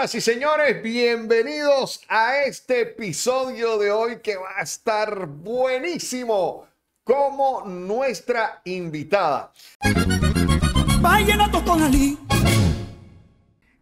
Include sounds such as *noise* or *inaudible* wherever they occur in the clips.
Señoras y señores, bienvenidos a este episodio de hoy que va a estar buenísimo como nuestra invitada.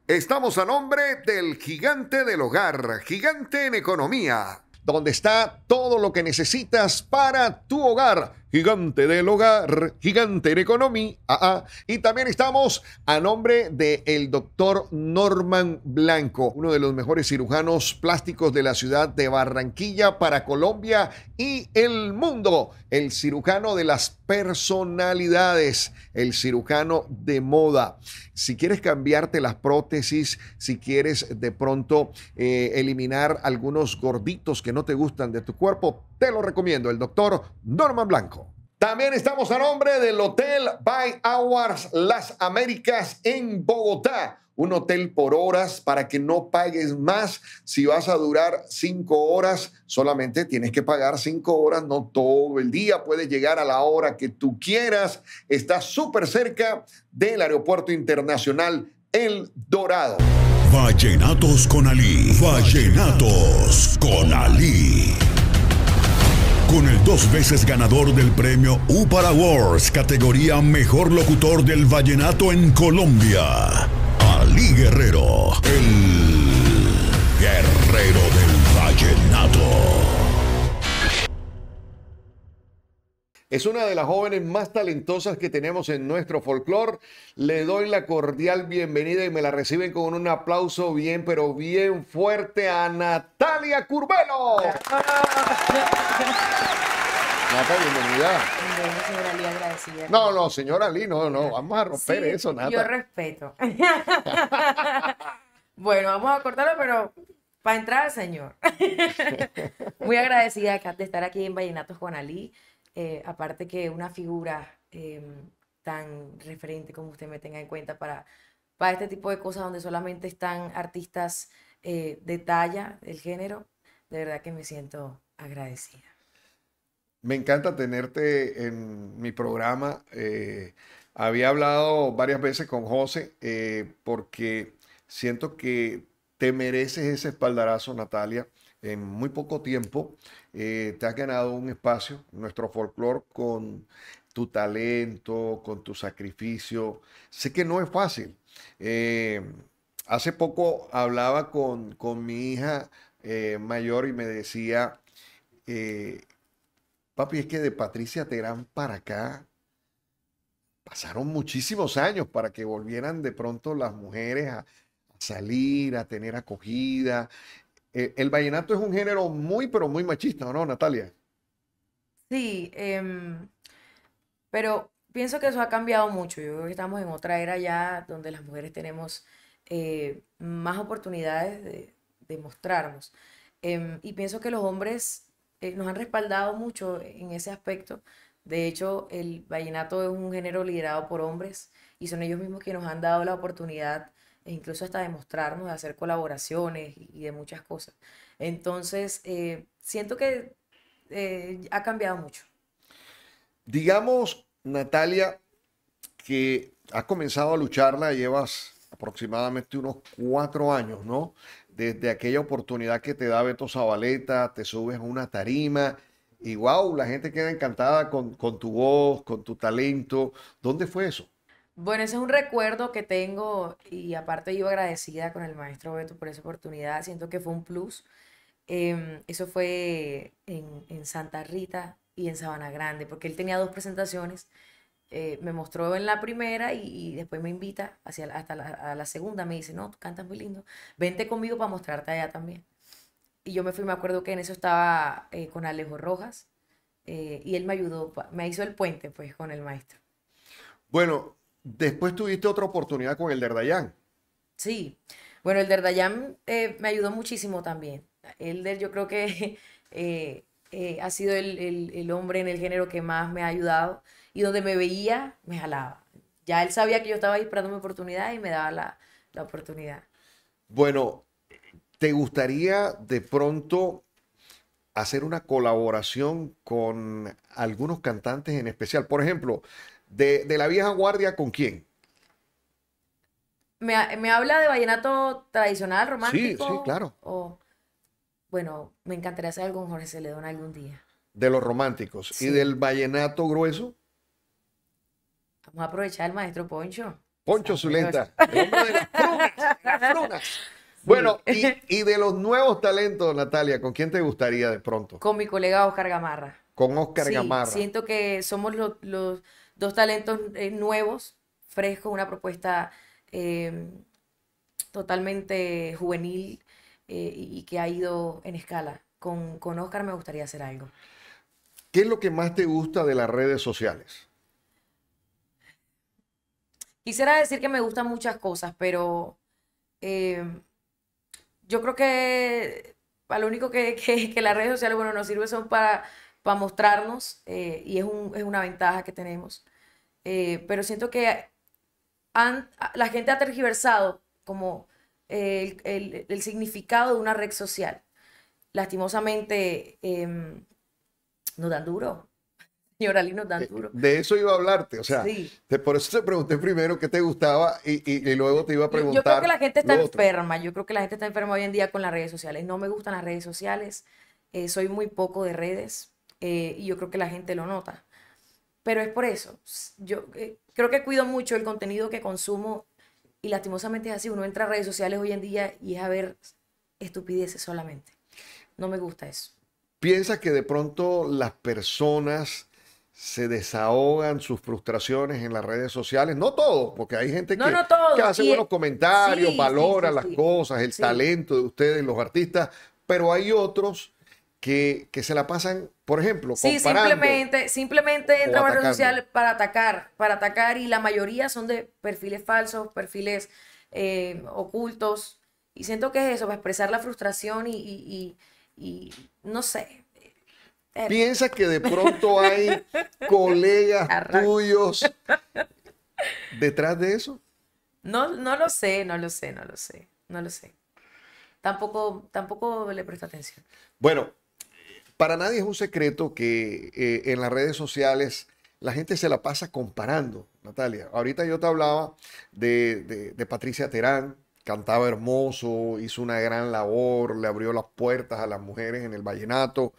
Estamos a nombre del gigante del hogar, gigante en economía, donde está todo lo que necesitas para tu hogar Gigante del Hogar, Gigante en economía, ah, ah, Y también estamos a nombre del el doctor Norman Blanco, uno de los mejores cirujanos plásticos de la ciudad de Barranquilla para Colombia y el mundo. El cirujano de las personalidades, el cirujano de moda. Si quieres cambiarte las prótesis, si quieres de pronto eh, eliminar algunos gorditos que no te gustan de tu cuerpo, te lo recomiendo, el doctor Norman Blanco. También estamos a nombre del Hotel By Hours Las Américas en Bogotá. Un hotel por horas para que no pagues más. Si vas a durar cinco horas, solamente tienes que pagar cinco horas, no todo el día. Puedes llegar a la hora que tú quieras. Está súper cerca del Aeropuerto Internacional El Dorado. Vallenatos con Ali. Vallenatos con Ali con el dos veces ganador del premio para Wars, categoría Mejor Locutor del Vallenato en Colombia, Ali Guerrero, el guerrero del vallenato. Es una de las jóvenes más talentosas que tenemos en nuestro folclore. Le doy la cordial bienvenida y me la reciben con un aplauso bien, pero bien fuerte a Natalia Curbelo. *laughs* Nata, bienvenida. No, no, señora Ali, no, no, vamos a romper eso, Natalia. Yo respeto. *laughs* bueno, vamos a cortarlo, pero para entrar, señor. *laughs* Muy agradecida de estar aquí en Vallenatos con Ali. Eh, aparte que una figura em, tan referente como usted me tenga en cuenta para, para este tipo de cosas donde solamente están artistas eh, de talla del género, de verdad que me siento agradecida. Me encanta tenerte en mi programa. Eh, había hablado varias veces con José porque siento que te mereces ese espaldarazo, Natalia en muy poco tiempo eh, te has ganado un espacio, nuestro folclore, con tu talento, con tu sacrificio. Sé que no es fácil. Eh, hace poco hablaba con, mi hija eh, mayor y me decía, papi, es que de Patricia Terán para acá pasaron muchísimos años para que volvieran de pronto las mujeres a salir, a tener acogida, eh, el vallenato es un género muy, pero muy machista, ¿no, Natalia? Sí, em, pero pienso que eso ha cambiado mucho. Yo creo que estamos en otra era ya donde las mujeres tenemos eh, más oportunidades de, de mostrarnos. Em, y pienso que los hombres eh, nos han respaldado mucho en ese aspecto. De hecho, el vallenato es un género liderado por hombres y son ellos mismos quienes nos han dado la oportunidad e incluso hasta demostrarnos, de hacer colaboraciones y de muchas cosas. Entonces, eh, siento que eh, ha cambiado mucho. Digamos, Natalia, que has comenzado a lucharla, llevas aproximadamente unos cuatro años, ¿no? Desde aquella oportunidad que te da Beto Zabaleta, te subes a una tarima y wow, la gente queda encantada con tu voz, con tu talento. ¿Dónde fue eso? Bueno, ese es un recuerdo que tengo y aparte yo agradecida con el maestro Beto por esa oportunidad, siento que fue un plus. Em, eso fue en, Santa Rita y en Sabana Grande, porque él tenía dos presentaciones. Eh, me mostró en la primera y, después me invita hacia, hasta la, segunda. Me dice, no, tú cantas muy lindo, vente conmigo para mostrarte allá también. Y yo me fui, me acuerdo que en eso estaba eh, con Alejo Rojas eh, y él me ayudó, me hizo el puente pues con el maestro. Bueno, Después tuviste otra oportunidad con el Derdayán. Sí, bueno, el Derdayán eh, me ayudó muchísimo también. El Elder yo creo que *laughs* eh, eh, ha sido el, hombre en el género que más me ha ayudado y donde me veía, me jalaba. Ya él sabía que yo estaba ahí esperando mi oportunidad y me daba la, la oportunidad. Bueno, ¿te gustaría de pronto hacer una colaboración con algunos cantantes en especial? Por ejemplo, de, la vieja guardia con quién? ¿Me, habla de vallenato tradicional, romántico? Sí, sí, claro. bueno, me encantaría hacer algo con Jorge Celedón algún día. De los románticos. ¿Y del vallenato grueso? Vamos a aprovechar el maestro Poncho. Poncho Zulenta, Bueno, y, de los nuevos talentos, Natalia, ¿con quién te gustaría de pronto? Con mi colega Oscar Gamarra. Con Oscar Gamarra. Siento que somos los, dos talentos eh, nuevos, frescos, una propuesta em, totalmente juvenil eh, y que ha ido en escala. Con, Oscar me gustaría hacer algo. ¿Qué es lo que más te gusta de las redes sociales? Quisiera decir que me gustan muchas cosas, pero em, yo creo que lo único que, que, las redes sociales bueno, nos sirven son para, para mostrarnos eh, y es, un, es, una ventaja que tenemos. Eh, pero siento que la gente ha tergiversado como el, el, significado de una red social. Lastimosamente, eh, em, no dan duro. *laughs* Señora lino nos dan eh, duro. De eso iba a hablarte, o sea, por eso te pregunté primero qué te gustaba y, y, luego te iba a preguntar. Yo, creo que la gente está enferma, yo creo que la gente está enferma hoy en día con las redes sociales. No me gustan las redes sociales, eh, soy muy poco de redes y yo creo que la gente lo nota. Pero es por eso. Yo eh, creo que cuido mucho el contenido que consumo y lastimosamente es así. Uno entra a redes sociales hoy en día y es a ver estupideces solamente. No me gusta eso. ¿Piensas que de pronto las personas se desahogan sus frustraciones en las redes sociales. No todo, porque hay gente que, hace buenos comentarios, valora las cosas, el talento de ustedes, los artistas, pero hay otros que, que se la pasan por ejemplo, sí, simplemente, simplemente entra a redes para atacar, para atacar y la mayoría son de perfiles falsos, perfiles eh, ocultos y siento que es eso, para expresar la frustración y, no sé. Eh, Piensa que de *laughs* pronto hay colegas tuyos detrás de eso. No, no lo sé, no lo sé, no lo sé, no lo sé. Tampoco, tampoco le presto atención. Bueno, para nadie es un secreto que eh, en las redes sociales la gente se la pasa comparando, Natalia. Ahorita yo te hablaba de, Patricia Terán, cantaba hermoso, hizo una gran labor, le abrió las puertas a las mujeres en el vallenato,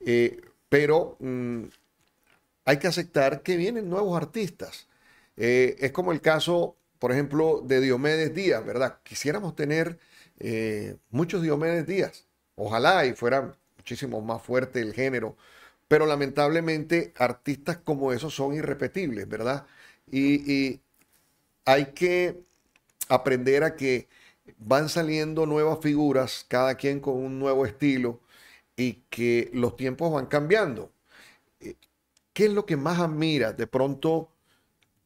eh, pero mm, hay que aceptar que vienen nuevos artistas. Eh, es como el caso, por ejemplo, de Diomedes Díaz, ¿verdad? Quisiéramos tener muchos Diomedes Díaz. Ojalá y fueran más fuerte el género. Pero lamentablemente artistas como esos son irrepetibles, ¿verdad? Y, hay que aprender a que van saliendo nuevas figuras, cada quien con un nuevo estilo, y que los tiempos van cambiando. Eh, ¿Qué es lo que más admiras de pronto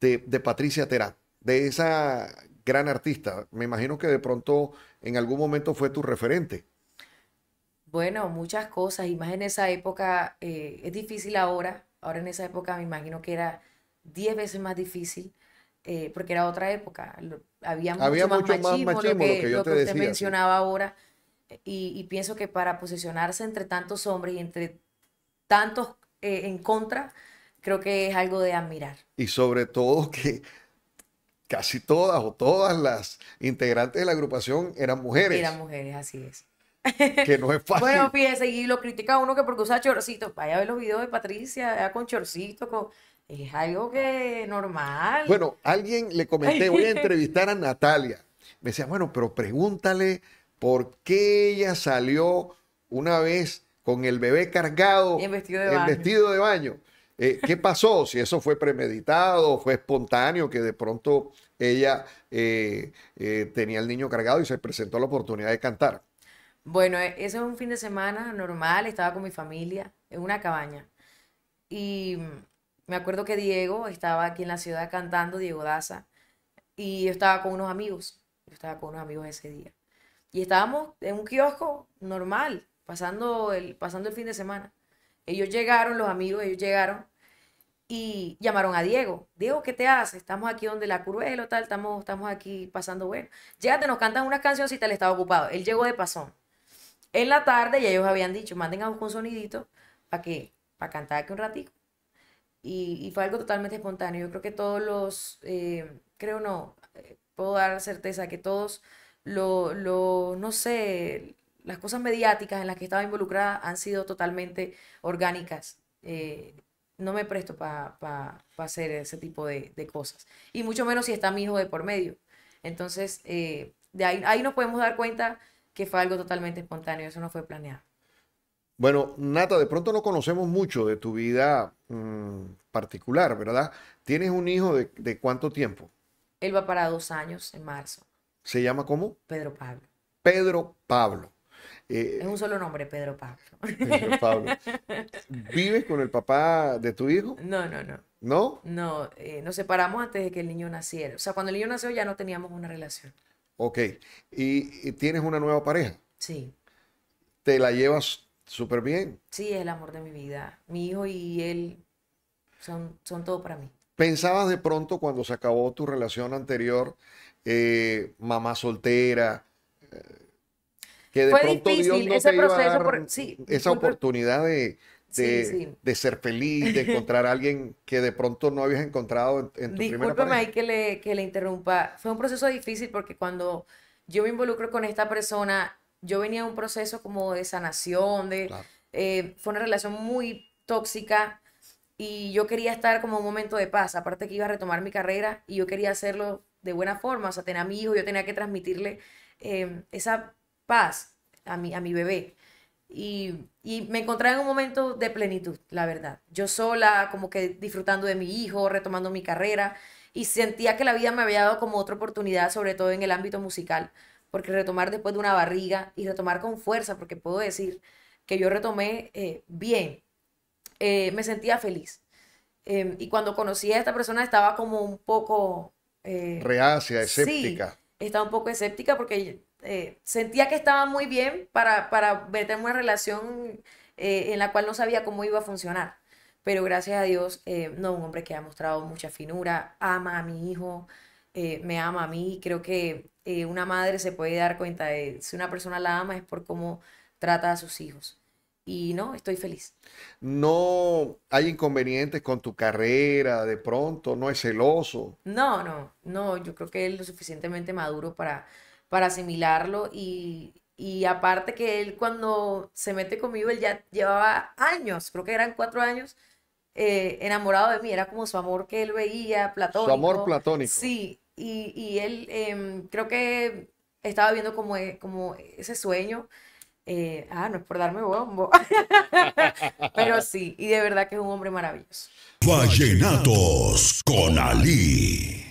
de, Patricia terá de esa gran artista? Me imagino que de pronto en algún momento fue tu referente. Bueno, muchas cosas, y más en esa época, eh, es difícil ahora, ahora en esa época me imagino que era diez veces más difícil, eh, porque era otra época, había, mucho, más, machismo, lo que, usted mencionaba ahora, eh, y, pienso que para posicionarse entre tantos hombres y entre tantos en contra, creo que es algo de admirar. Y sobre todo que casi todas o todas las integrantes de la agrupación eran mujeres. Eran mujeres, así es. *laughs* que no es fácil. bueno, fíjese, y lo critica uno que porque usa chorcito Vaya a ver los videos de Patricia, con chorcitos, Es algo que normal. Bueno, alguien le comenté, voy a *laughs* entrevistar a Natalia. Me decía, bueno, pero pregúntale por qué ella salió una vez con el bebé cargado en vestido de baño. Vestido de baño. Eh, ¿Qué pasó? *laughs* Si eso fue premeditado, fue espontáneo, que de pronto ella eh, eh, tenía el niño cargado y se presentó la oportunidad de cantar. Bueno, e, ese es un fin de semana normal, estaba con mi familia en una cabaña. Y mm, me acuerdo que Diego estaba aquí en la ciudad cantando, Diego Daza, y yo estaba con unos amigos, yo estaba con unos amigos ese día. Y estábamos en un kiosco normal, pasando el, pasando el fin de semana. Ellos llegaron, los amigos, ellos llegaron y llamaron a Diego. Diego, ¿qué te hace? Estamos aquí donde la o tal, estamos, estamos aquí pasando bueno. te nos cantan unas canciones si tal, estaba ocupado. Él llegó de pasón en la tarde ya ellos habían dicho, manden a un sonidito para que, para cantar aquí un ratito. Y, y, fue algo totalmente espontáneo. Yo creo que todos los, eh, creo no, eh, puedo dar certeza que todos los, lo, no sé, las cosas mediáticas en las que estaba involucrada han sido totalmente orgánicas. Eh, no me presto para hacer ese tipo de, cosas. Y mucho menos si está mi hijo de por medio. Entonces, de ahí, ahí nos podemos dar cuenta que fue algo totalmente espontáneo, eso no fue planeado. Bueno, Nata, de pronto no conocemos mucho de tu vida mm, particular, ¿verdad? ¿Tienes un hijo de, cuánto tiempo? Él va para dos años en marzo. ¿Se llama cómo? Pedro Pablo. Pedro Pablo. Eh, es un solo nombre, Pedro Pablo. Pedro Pablo. ¿Vives con el papá de tu hijo? No, no, no. ¿No? No, eh, nos separamos antes de que el niño naciera. O sea, cuando el niño nació ya no teníamos una relación. Ok. Y, tienes una nueva pareja. Sí. Te la llevas súper bien. Sí, es el amor de mi vida. Mi hijo y él son, todo para mí. ¿Pensabas de pronto cuando se acabó tu relación anterior, eh, mamá soltera? Eh, que de Fue pronto difícil ese proceso. esa oportunidad de, de, ser feliz, de encontrar a alguien que de pronto no habías encontrado en, tu primer ahí que le, que le interrumpa. Fue un proceso difícil porque cuando yo me involucro con esta persona, yo venía de un proceso como de sanación, de, eh, fue una relación muy tóxica y yo quería estar como un momento de paz. Aparte que iba a retomar mi carrera y yo quería hacerlo de buena forma. O sea, tener a mi hijo, yo tenía que transmitirle em, esa paz a mi, a mi bebé. Y, me encontraba en un momento de plenitud, la verdad. Yo sola, como que disfrutando de mi hijo, retomando mi carrera, y sentía que la vida me había dado como otra oportunidad, sobre todo en el ámbito musical, porque retomar después de una barriga y retomar con fuerza, porque puedo decir que yo retomé eh, bien, eh, me sentía feliz. Em, y cuando conocí a esta persona estaba como un poco... Eh, Reacia, escéptica. Sí, estaba un poco escéptica porque eh, sentía que estaba muy bien para, para meterme en una relación eh, en la cual no sabía cómo iba a funcionar. Pero gracias a Dios, eh, no, un hombre que ha mostrado mucha finura, ama a mi hijo, me ama a mí. Creo que una madre se puede dar cuenta de si una persona la ama es por cómo trata a sus hijos. Y no, estoy feliz. No hay inconvenientes con tu carrera, de pronto, no es celoso. No, no, no, yo creo que es lo suficientemente maduro para, para asimilarlo y, aparte que él cuando se mete conmigo, él ya llevaba años, creo que eran cuatro años, eh, enamorado de mí, era como su amor que él veía, platónico. Su amor platónico. Sí, y, él em, creo que estaba viendo como, eh, como ese sueño. Eh, ah, no es por darme bombo. *laughs* Pero sí, y de verdad que es un hombre maravilloso. con Ali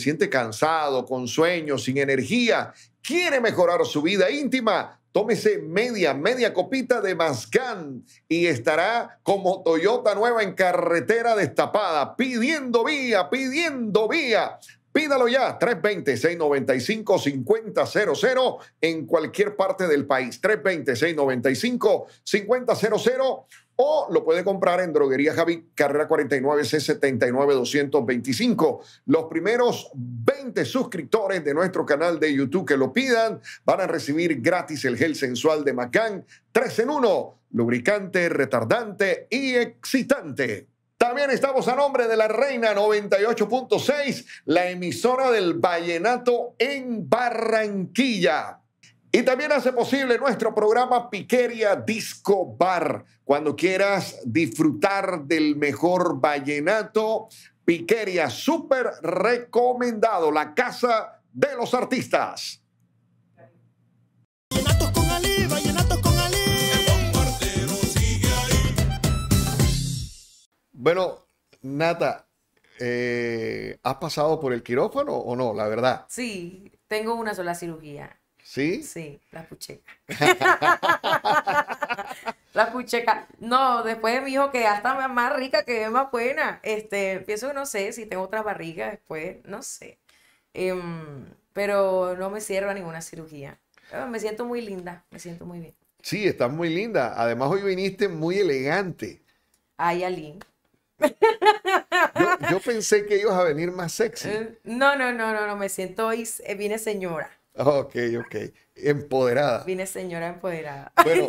siente cansado, con sueño, sin energía, quiere mejorar su vida íntima, tómese media, media copita de Mascán y estará como Toyota nueva en carretera destapada, pidiendo vía, pidiendo vía. Pídalo ya, 320-695-5000 en cualquier parte del país. 320-695-5000 o lo puede comprar en Droguería Javi, carrera 49 C79 225. Los primeros 20 suscriptores de nuestro canal de YouTube que lo pidan van a recibir gratis el gel sensual de Macan 3 en 1, lubricante, retardante y excitante. También estamos a nombre de la Reina 98.6, la emisora del Vallenato en Barranquilla. Y también hace posible nuestro programa Piqueria Disco Bar. Cuando quieras disfrutar del mejor vallenato, Piqueria, súper recomendado, la casa de los artistas. Bueno, Nata, eh, ¿has pasado por el quirófano o no, la verdad? Sí, tengo una sola cirugía. ¿Sí? Sí, la pucheca. *laughs* la pucheca. No, después de mi hijo que hasta más rica, que es más buena. Este, pienso no sé si tengo otra barriga después, no sé. Em, pero no me sirve ninguna cirugía. Ah, me siento muy linda, me siento muy bien. Sí, estás muy linda. Además, hoy viniste muy elegante. Ay, Aline. Yo, pensé que ibas a venir más sexy. No, no, no, no, no, me siento hoy, vine señora. Ok, ok. Empoderada. Vine señora empoderada. Bueno,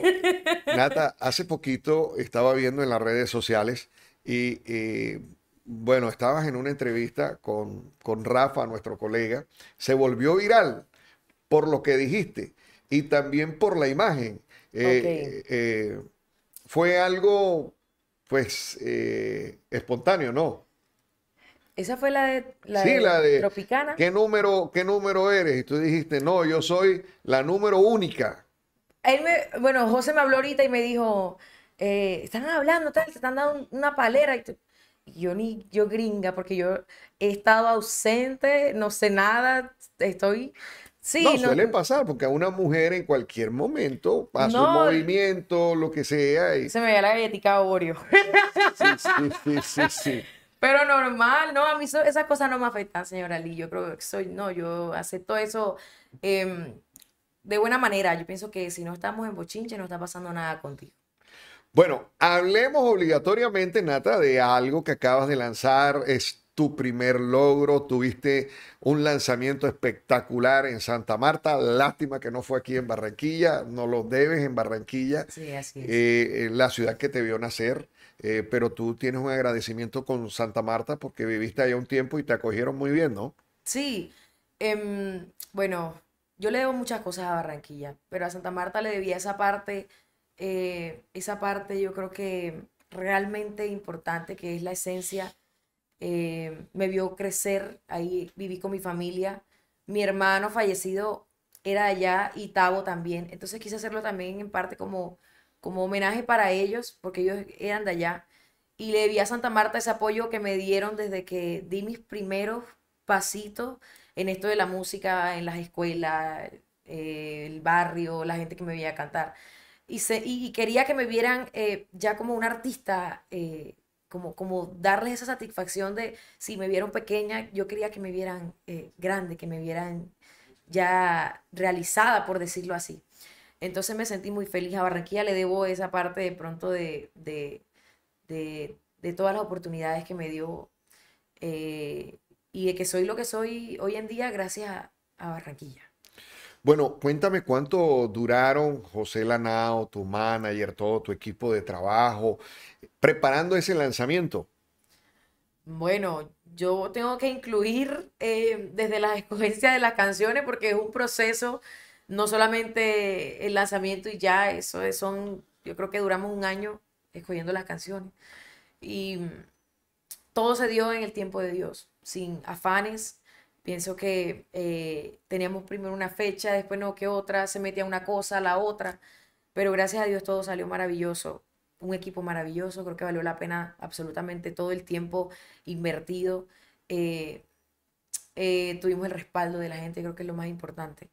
Nata, hace poquito estaba viendo en las redes sociales y, bueno, estabas en una entrevista con, Rafa, nuestro colega. Se volvió viral por lo que dijiste y también por la imagen. fue algo pues eh, espontáneo, ¿no? Esa fue la de, la, Tropicana. ¿qué número, ¿Qué número eres? Y tú dijiste, no, yo soy la número única. Él bueno, José me habló ahorita y me dijo, eh, están hablando, están dando una palera. Y yo ni, yo gringa, porque yo he estado ausente, no sé nada, estoy Sí, no, suelen pasar, porque a una mujer en cualquier momento pasa un movimiento, lo que sea. Se me ve la galletita Oreo. Sí, sí, sí, sí, Pero normal, no, a mí esas cosas no me afectan, señora Lee. Yo creo que soy, no, yo acepto eso em, de buena manera. Yo pienso que si no estamos en bochinche, no está pasando nada contigo. Bueno, hablemos obligatoriamente, Nata, de algo que acabas de lanzar. Es tu primer logro, tuviste un lanzamiento espectacular en Santa Marta, lástima que no fue aquí en Barranquilla, no lo debes en Barranquilla, sí, así es. Eh, en la ciudad que te vio nacer, eh, pero tú tienes un agradecimiento con Santa Marta porque viviste allá un tiempo y te acogieron muy bien, ¿no? Sí, em, bueno, yo le debo muchas cosas a Barranquilla, pero a Santa Marta le debía esa parte, eh, esa parte yo creo que realmente importante que es la esencia eh, me vio crecer, ahí viví con mi familia, mi hermano fallecido era allá y Tavo también, entonces quise hacerlo también en parte como, como homenaje para ellos, porque ellos eran de allá, y le di a Santa Marta ese apoyo que me dieron desde que di mis primeros pasitos en esto de la música, en las escuelas, eh, el barrio, la gente que me veía cantar. Y, y, quería que me vieran eh, ya como un artista como, como darles esa satisfacción de si me vieron pequeña, yo quería que me vieran eh, grande, que me vieran ya realizada, por decirlo así. Entonces me sentí muy feliz. A Barranquilla le debo esa parte de pronto de, de, de, todas las oportunidades que me dio eh, y de que soy lo que soy hoy en día gracias a Barranquilla. Bueno, cuéntame cuánto duraron José Lanao, tu manager, todo tu equipo de trabajo, preparando ese lanzamiento. Bueno, yo tengo que incluir eh, desde la escogencia de las canciones porque es un proceso, no solamente el lanzamiento y ya, eso es, son, yo creo que duramos un año escogiendo las canciones. Y todo se dio en el tiempo de Dios, sin afanes, Pienso que eh, teníamos primero una fecha, después no que otra, se metía una cosa, la otra, pero gracias a Dios todo salió maravilloso, un equipo maravilloso, creo que valió la pena absolutamente todo el tiempo invertido. Eh, eh, tuvimos el respaldo de la gente, creo que es lo más importante.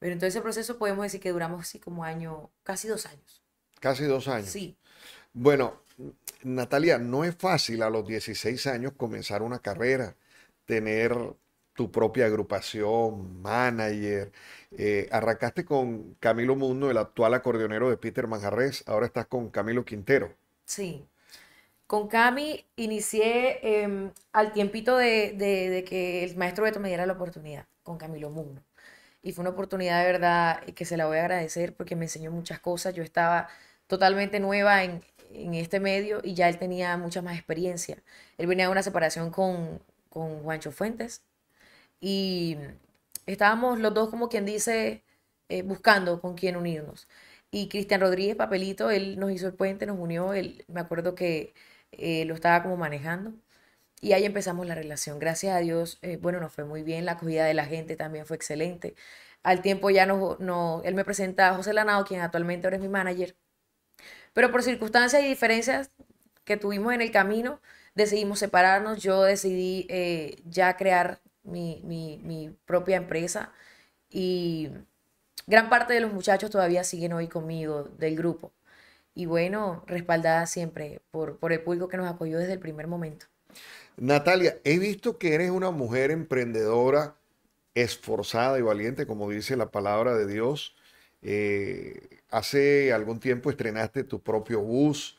Pero en todo ese proceso podemos decir que duramos así como año, casi dos años. Casi dos años. Sí. Bueno, Natalia, no es fácil a los 16 años comenzar una carrera, tener tu propia agrupación, manager. Eh, arrancaste con Camilo Mundo, el actual acordeonero de Peter Manjarres, ahora estás con Camilo Quintero. Sí, con Cami inicié em, al tiempito de, que el maestro Beto me diera la oportunidad, con Camilo Mundo. Y fue una oportunidad de verdad que se la voy a agradecer porque me enseñó muchas cosas. Yo estaba totalmente nueva en, este medio y ya él tenía mucha más experiencia. Él venía de una separación con, con Juancho Fuentes, y estábamos los dos como quien dice eh, buscando con quién unirnos. Y Cristian Rodríguez, papelito, él nos hizo el puente, nos unió, él, me acuerdo que eh, lo estaba como manejando. Y ahí empezamos la relación. Gracias a Dios, eh, bueno, nos fue muy bien, la acogida de la gente también fue excelente. Al tiempo ya no, no, él me presenta a José Lanado, quien actualmente ahora es mi manager. Pero por circunstancias y diferencias que tuvimos en el camino, decidimos separarnos. Yo decidí ya crear mi, propia empresa y gran parte de los muchachos todavía siguen hoy conmigo del grupo. Y bueno, respaldada siempre por, el público que nos apoyó desde el primer momento. Natalia, he visto que eres una mujer emprendedora, esforzada y valiente, como dice la palabra de Dios. Eh, hace algún tiempo estrenaste tu propio bus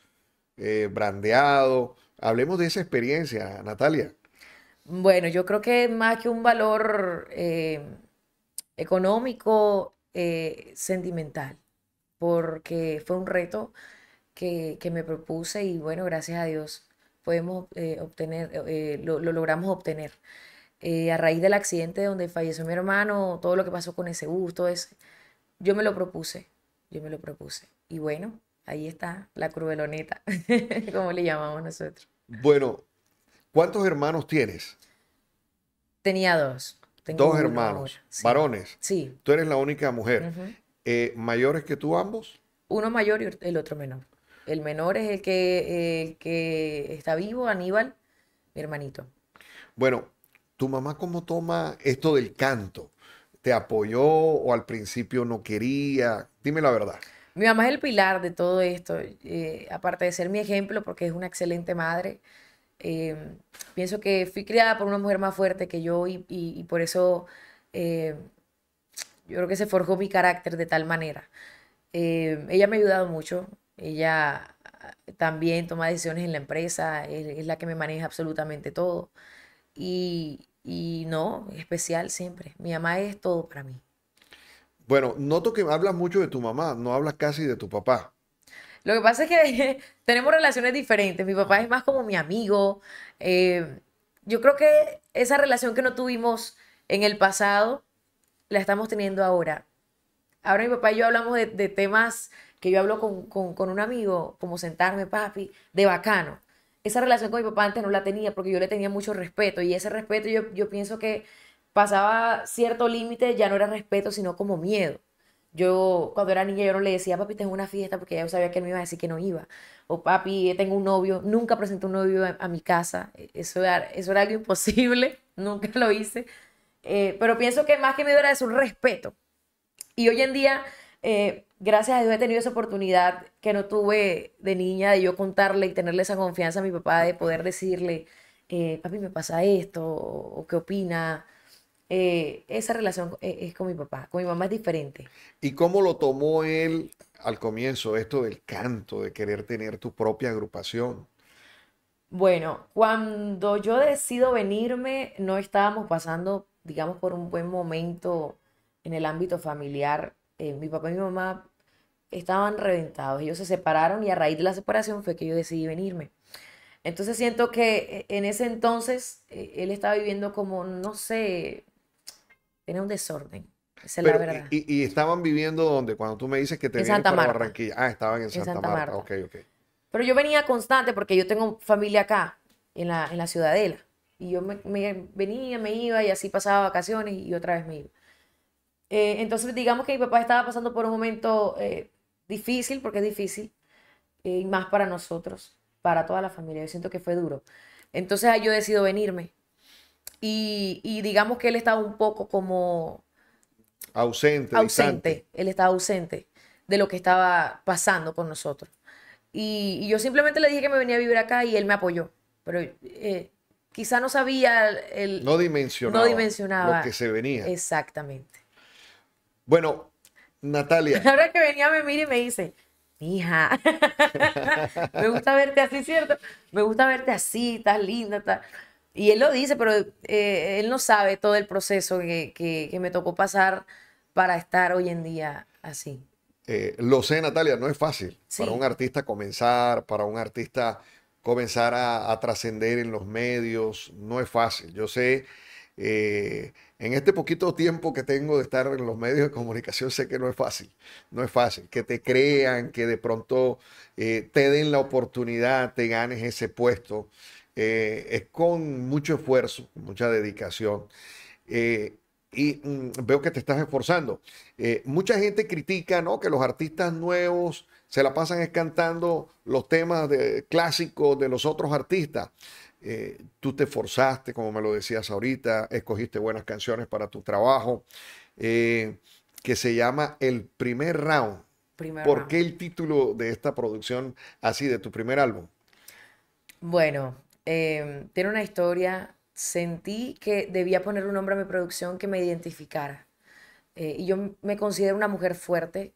eh, brandeado. Hablemos de esa experiencia, Natalia. Bueno, yo creo que más que un valor eh, económico, eh, sentimental, porque fue un reto que, me propuse y bueno, gracias a Dios podemos eh, obtener, lo, logramos obtener. a raíz del accidente donde falleció mi hermano, todo lo que pasó con ese gusto, ese, yo me lo propuse, yo me lo propuse. Y bueno, ahí está la crueloneta, *laughs* como le llamamos nosotros. Bueno, ¿Cuántos hermanos tienes? Tenía dos. dos hermanos, varones. Sí. Tú eres la única mujer. Eh, ¿Mayores que tú ambos? Uno mayor y el otro menor. El menor es el que, que está vivo, Aníbal, mi hermanito. Bueno, ¿tu mamá cómo toma esto del canto? ¿Te apoyó o al principio no quería? Dime la verdad. Mi mamá es el pilar de todo esto, eh, aparte de ser mi ejemplo, porque es una excelente madre. Em, pienso que fui criada por una mujer más fuerte que yo y, por eso eh, yo creo que se forjó mi carácter de tal manera. Em, ella me ha ayudado mucho, ella ah, también toma decisiones en la empresa, es, la que me maneja absolutamente todo. Y, no, especial siempre. Mi mamá es todo para mí. Bueno, noto que hablas mucho de tu mamá, no hablas casi de tu papá. Lo que pasa es que *laughs* tenemos relaciones diferentes. Mi papá es más como mi amigo. Eh, yo creo que esa relación que no tuvimos en el pasado, la estamos teniendo ahora. Ahora mi papá y yo hablamos de, temas que yo hablo con, un amigo, como sentarme, papi, de bacano. Esa relación con mi papá antes no la tenía porque yo le tenía mucho respeto y ese respeto yo pienso que pasaba cierto límite, ya no era respeto, sino como miedo. Yo, cuando era niña, yo no le decía, papi, tengo una fiesta, porque ya sabía que él me iba a decir que no iba. O papi, tengo un novio. Nunca presenté un novio a, mi casa. E, eso era, eso era algo imposible. *laughs* Nunca lo hice. Eh, pero pienso que más que miedo era de un respeto. Y hoy en día, eh, gracias a Dios, he tenido esa oportunidad que no tuve de niña de yo contarle y tenerle esa confianza a mi papá de poder decirle, eh, papi, me pasa esto, o qué opina eh, esa relación eh, es con mi papá, con mi mamá es diferente. ¿Y cómo lo tomó él al comienzo, esto del canto, de querer tener tu propia agrupación? Bueno, cuando yo decido venirme, no estábamos pasando, digamos, por un buen momento en el ámbito familiar. Eh, mi papá y mi mamá estaban reventados, ellos se separaron y a raíz de la separación fue que yo decidí venirme. Entonces siento que en ese entonces él estaba viviendo como, no sé, tiene un desorden. es la verdad. Y, estaban viviendo donde? Cuando tú me dices que te en Barranquilla. Ah, estaban en, Santa, Marta. Okay, okay. Pero yo venía constante porque yo tengo familia acá, en la, en la Ciudadela. Y yo me, venía, me iba y así pasaba vacaciones y otra vez me iba. Eh, entonces, digamos que mi papá estaba pasando por un momento eh, difícil, porque es difícil, eh, y más para nosotros, para toda la familia. Yo siento que fue duro. Entonces, yo decido venirme y, digamos que él estaba un poco como... Ausente. Ausente, él estaba ausente de lo que estaba pasando con nosotros. Y, yo simplemente le dije que me venía a vivir acá y él me apoyó. Pero eh, quizá no sabía el... No dimensionaba. No dimensionaba. Lo que se venía. Exactamente. Bueno, Natalia. *laughs* Ahora que venía me mira y me dice, hija, *laughs* me gusta verte así, ¿cierto? Me gusta verte así, estás linda, estás... Y él lo dice, pero eh, él no sabe todo el proceso que, me tocó pasar para estar hoy en día así. Eh, lo sé, Natalia, no es fácil para un artista comenzar, para un artista comenzar a, trascender en los medios, no es fácil. Yo sé, eh, en este poquito tiempo que tengo de estar en los medios de comunicación, sé que no es fácil, no es fácil, que te crean, que de pronto te den la oportunidad, te ganes ese puesto. Eh, es con mucho esfuerzo, mucha dedicación. Eh, y mm, veo que te estás esforzando. Eh, mucha gente critica ¿no? que los artistas nuevos se la pasan cantando los temas clásicos de los otros artistas. tú te esforzaste, como me lo decías ahorita, escogiste buenas canciones para tu trabajo, que se llama El Primer Round. ¿Por qué el título de esta producción así, de tu primer álbum? Bueno, Em, tiene una historia. Sentí que debía poner un nombre a mi producción que me identificara. Eh, y yo me considero una mujer fuerte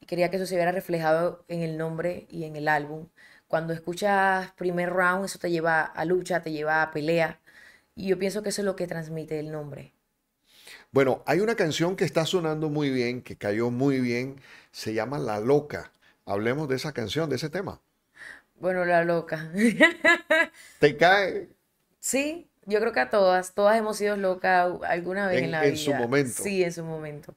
y quería que eso se viera reflejado en el nombre y en el álbum. Cuando escuchas primer round, eso te lleva a lucha, te lleva a pelea. Y yo pienso que eso es lo que transmite el nombre. Bueno, hay una canción que está sonando muy bien, que cayó muy bien, se llama La Loca. Hablemos de esa canción, de ese tema. Bueno, la loca. *laughs* ¿Te cae? Sí, yo creo que a todas, todas hemos sido locas alguna vez en, la vida. En su momento. Sí, en su momento.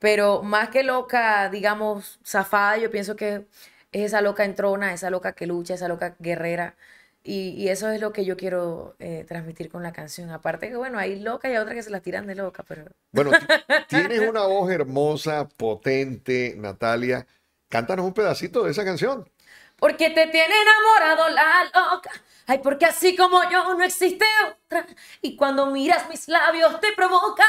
Pero más que loca, digamos, zafada, yo pienso que es esa loca en trona, esa loca que lucha, esa loca guerrera. Y, eso es lo que yo quiero eh, transmitir con la canción. Aparte que, bueno, hay locas y hay otras que se las tiran de loca, pero... Bueno, *laughs* tienes una voz hermosa, potente, Natalia. Cántanos un pedacito de esa canción porque te tiene enamorado la loca. Ay, porque así como yo no existe otra. Y cuando miras mis labios te provocan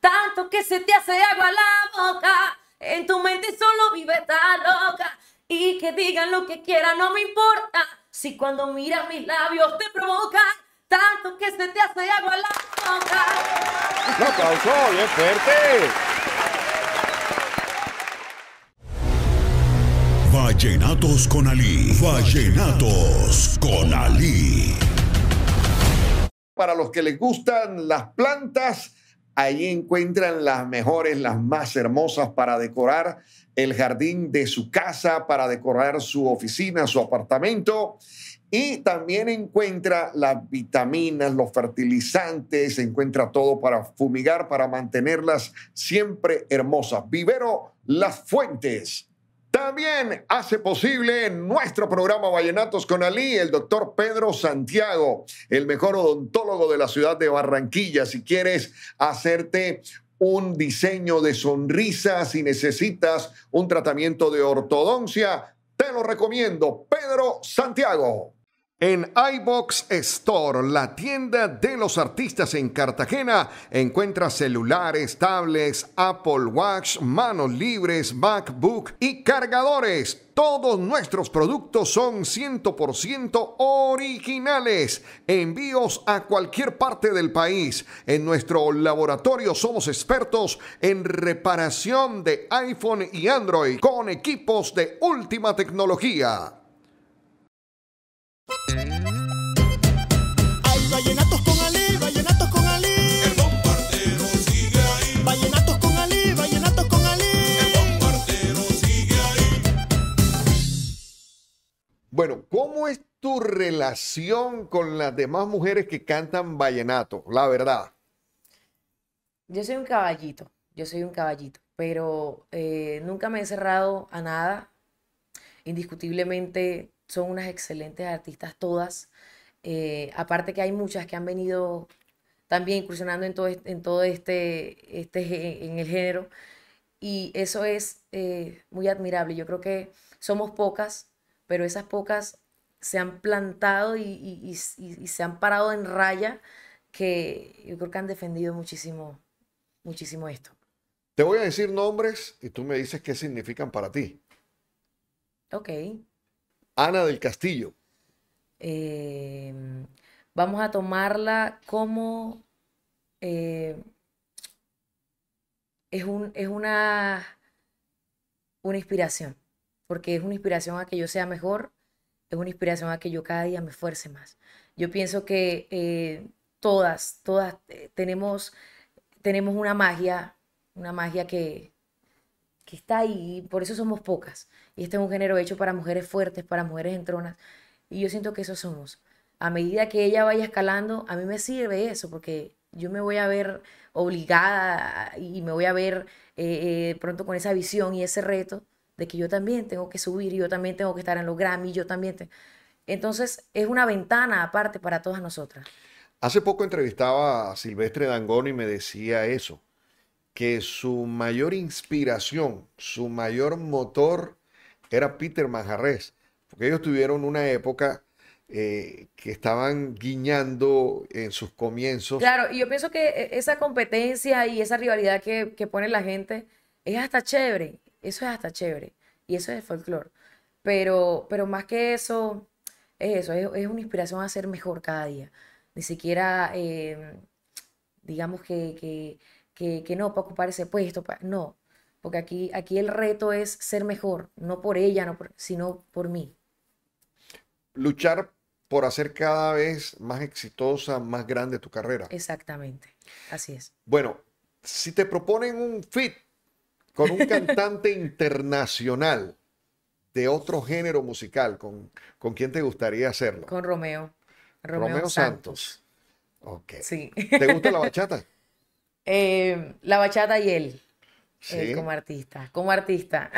tanto que se te hace agua la boca. En tu mente solo vive esta loca. Y que digan lo que quieran, no me importa. Si cuando miras mis labios te provocan tanto que se te hace agua la boca. Un aplauso, bien fuerte. Vallenatos con Ali. Vallenatos con Ali. Para los que les gustan las plantas, ahí encuentran las mejores, las más hermosas para decorar el jardín de su casa, para decorar su oficina, su apartamento. Y también encuentra las vitaminas, los fertilizantes, encuentra todo para fumigar, para mantenerlas siempre hermosas. Vivero Las Fuentes también hace posible nuestro programa Vallenatos con Ali, el doctor Pedro Santiago, el mejor odontólogo de la ciudad de Barranquilla. Si quieres hacerte un diseño de sonrisa, si necesitas un tratamiento de ortodoncia, te lo recomiendo, Pedro Santiago. En iBox Store, la tienda de los artistas en Cartagena, encuentra celulares, tablets, Apple Watch, manos libres, MacBook y cargadores. Todos nuestros productos son 100% originales. Envíos a cualquier parte del país. En nuestro laboratorio somos expertos en reparación de iPhone y Android con equipos de última tecnología. Bueno, ¿cómo es tu relación con las demás mujeres que cantan vallenato? La verdad. Yo soy un caballito, yo soy un caballito, pero eh, nunca me he cerrado a nada. Indiscutiblemente son unas excelentes artistas todas. Eh, aparte que hay muchas que han venido también incursionando en todo, este, este en el género. Y eso es eh, muy admirable. Yo creo que somos pocas pero esas pocas se han plantado y, se han parado en raya que yo creo que han defendido muchísimo, muchísimo esto. Te voy a decir nombres y tú me dices qué significan para ti. Ok. Ana del Castillo. Eh, vamos a tomarla como... Eh, es, un, es una, una inspiración porque es una inspiración a que yo sea mejor, es una inspiración a que yo cada día me esfuerce más. Yo pienso que eh, todas, todas eh, tenemos, tenemos una magia, una magia que, está ahí, por eso somos pocas. Y este es un género hecho para mujeres fuertes, para mujeres en entronas, y yo siento que eso somos. A medida que ella vaya escalando, a mí me sirve eso, porque yo me voy a ver obligada y me voy a ver eh, pronto con esa visión y ese reto de que yo también tengo que subir, yo también tengo que estar en los Grammy, yo también. Te... Entonces es una ventana aparte para todas nosotras. Hace poco entrevistaba a Silvestre Dangón y me decía eso, que su mayor inspiración, su mayor motor era Peter Manjarres, porque ellos tuvieron una época eh, que estaban guiñando en sus comienzos. Claro, y yo pienso que eh, esa competencia y esa rivalidad que, que pone la gente es hasta chévere, eso es hasta chévere. Y eso es el folclore. Pero, pero más que eso, es eso, es, una inspiración a ser mejor cada día. Ni siquiera, em, digamos que, que, no, para ocupar ese puesto, no. Porque aquí, aquí el reto es ser mejor, no por ella, sino por mí. Luchar por hacer cada vez más exitosa, más grande tu carrera. Exactamente, así es. Bueno, si te proponen un fit con un cantante internacional de otro género musical, ¿con, ¿con quién te gustaría hacerlo? Con Romeo. Romeo, Santos. ¿Te gusta la bachata? *laughs* Eh, la bachata y él. Eh, como artista, como artista.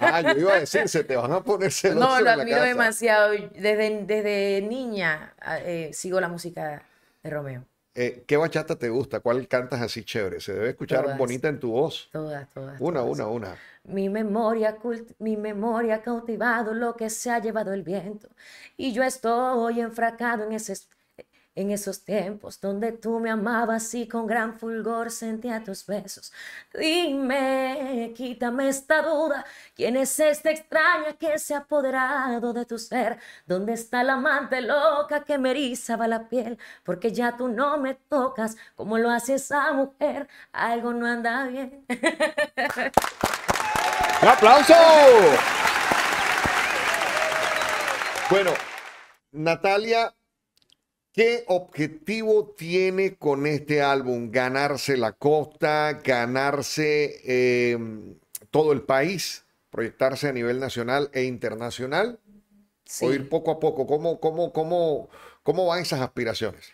Ah, yo iba a decir, se te van a poner *laughs* No, lo admiro demasiado. Desde, niña ah, eh, sigo la música de Romeo. Eh, ¿Qué bachata te gusta? ¿Cuál cantas así chévere? Se debe escuchar bonita en tu voz. Todas, todas. Una, una, una. Mi memoria, mi memoria ha cautivado lo que se ha llevado el viento. Y yo estoy enfracado en ese en esos tiempos donde tú me amabas y con gran fulgor sentía tus besos. Dime, quítame esta duda, ¿quién es esta extraña que se ha apoderado de tu ser? ¿Dónde está la amante loca que me erizaba la piel? Porque ya tú no me tocas como lo hace esa mujer, algo no anda bien. aplauso! Bueno, Natalia ¿Qué objetivo tiene con este álbum? ¿Ganarse la costa? ¿Ganarse em, todo el país? ¿Proyectarse a nivel nacional e internacional? ¿O ir poco a poco? ¿Cómo, cómo, cómo, cómo van esas aspiraciones?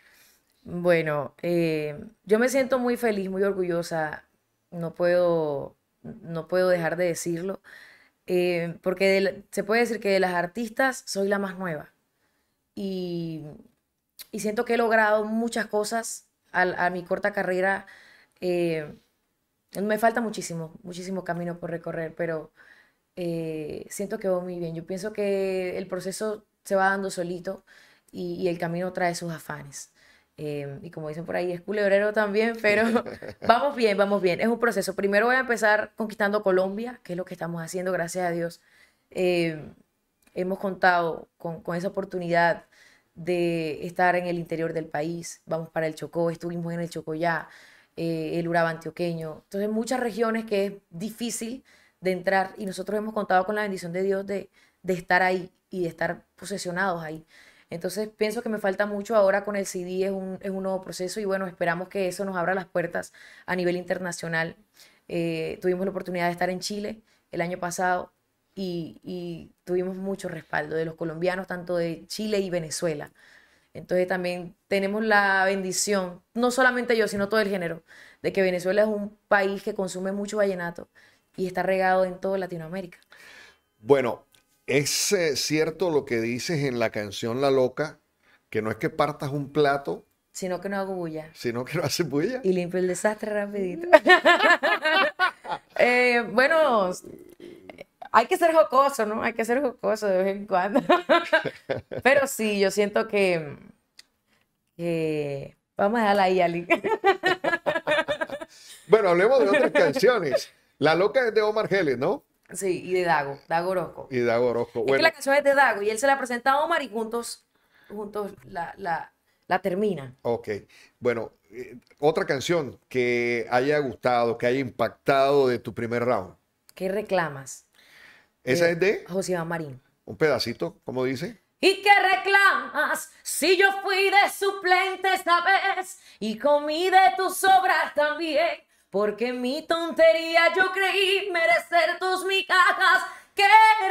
Bueno, eh, yo me siento muy feliz, muy orgullosa. No puedo, no puedo dejar de decirlo. Eh, porque se puede decir que de las artistas soy la más nueva. Y y siento que he logrado muchas cosas a, a mi corta carrera. Eh, me falta muchísimo, muchísimo camino por recorrer, pero eh, siento que voy muy bien. Yo pienso que el proceso se va dando solito y, y el camino trae sus afanes. Eh, y como dicen por ahí, es culebrero también, pero *laughs* *laughs* vamos bien, vamos bien. Es un proceso. Primero voy a empezar conquistando Colombia, que es lo que estamos haciendo, gracias a Dios. hemos contado con, con, esa oportunidad de estar en el interior del país, vamos para el Chocó, estuvimos en el Chocó ya, eh, el Uraba antioqueño. Entonces, muchas regiones que es difícil de entrar y nosotros hemos contado con la bendición de Dios de, estar ahí y de estar posesionados ahí. Entonces, pienso que me falta mucho ahora con el CD, es un, nuevo proceso y bueno, esperamos que eso nos abra las puertas a nivel internacional. Eh, tuvimos la oportunidad de estar en Chile el año pasado, y, tuvimos mucho respaldo de los colombianos, tanto de Chile y Venezuela. Entonces también tenemos la bendición, no solamente yo, sino todo el género, de que Venezuela es un país que consume mucho vallenato y está regado en toda Latinoamérica. Bueno, es eh, cierto lo que dices en la canción La Loca, que no es que partas un plato, sino que no hago bulla. Sino que no hace bulla. Y limpio el desastre rapidito. Mm. *laughs* Eh, bueno, hay que ser jocoso, ¿no? Hay que ser jocoso de vez en cuando. *laughs* Pero sí, yo siento que, Vamos a dejarla ahí, Ali. *laughs* bueno, hablemos de otras canciones. La loca es de Omar Geles, ¿no? Sí, y de Dago, Dago Orozco. Y Dago Orozco. Es que la canción es de Dago y él se la presenta a Omar y juntos, juntos la, la, termina. Ok. Bueno, eh, otra canción que haya gustado, que haya impactado de tu primer round. ¿Qué reclamas? ¿Esa eh, es de? José Iván Marín. Un pedacito, como dice? ¿Y qué reclamas? Si yo fui de suplente esta vez y comí de tus sobras también, porque mi tontería yo creí merecer tus migajas. ¿Qué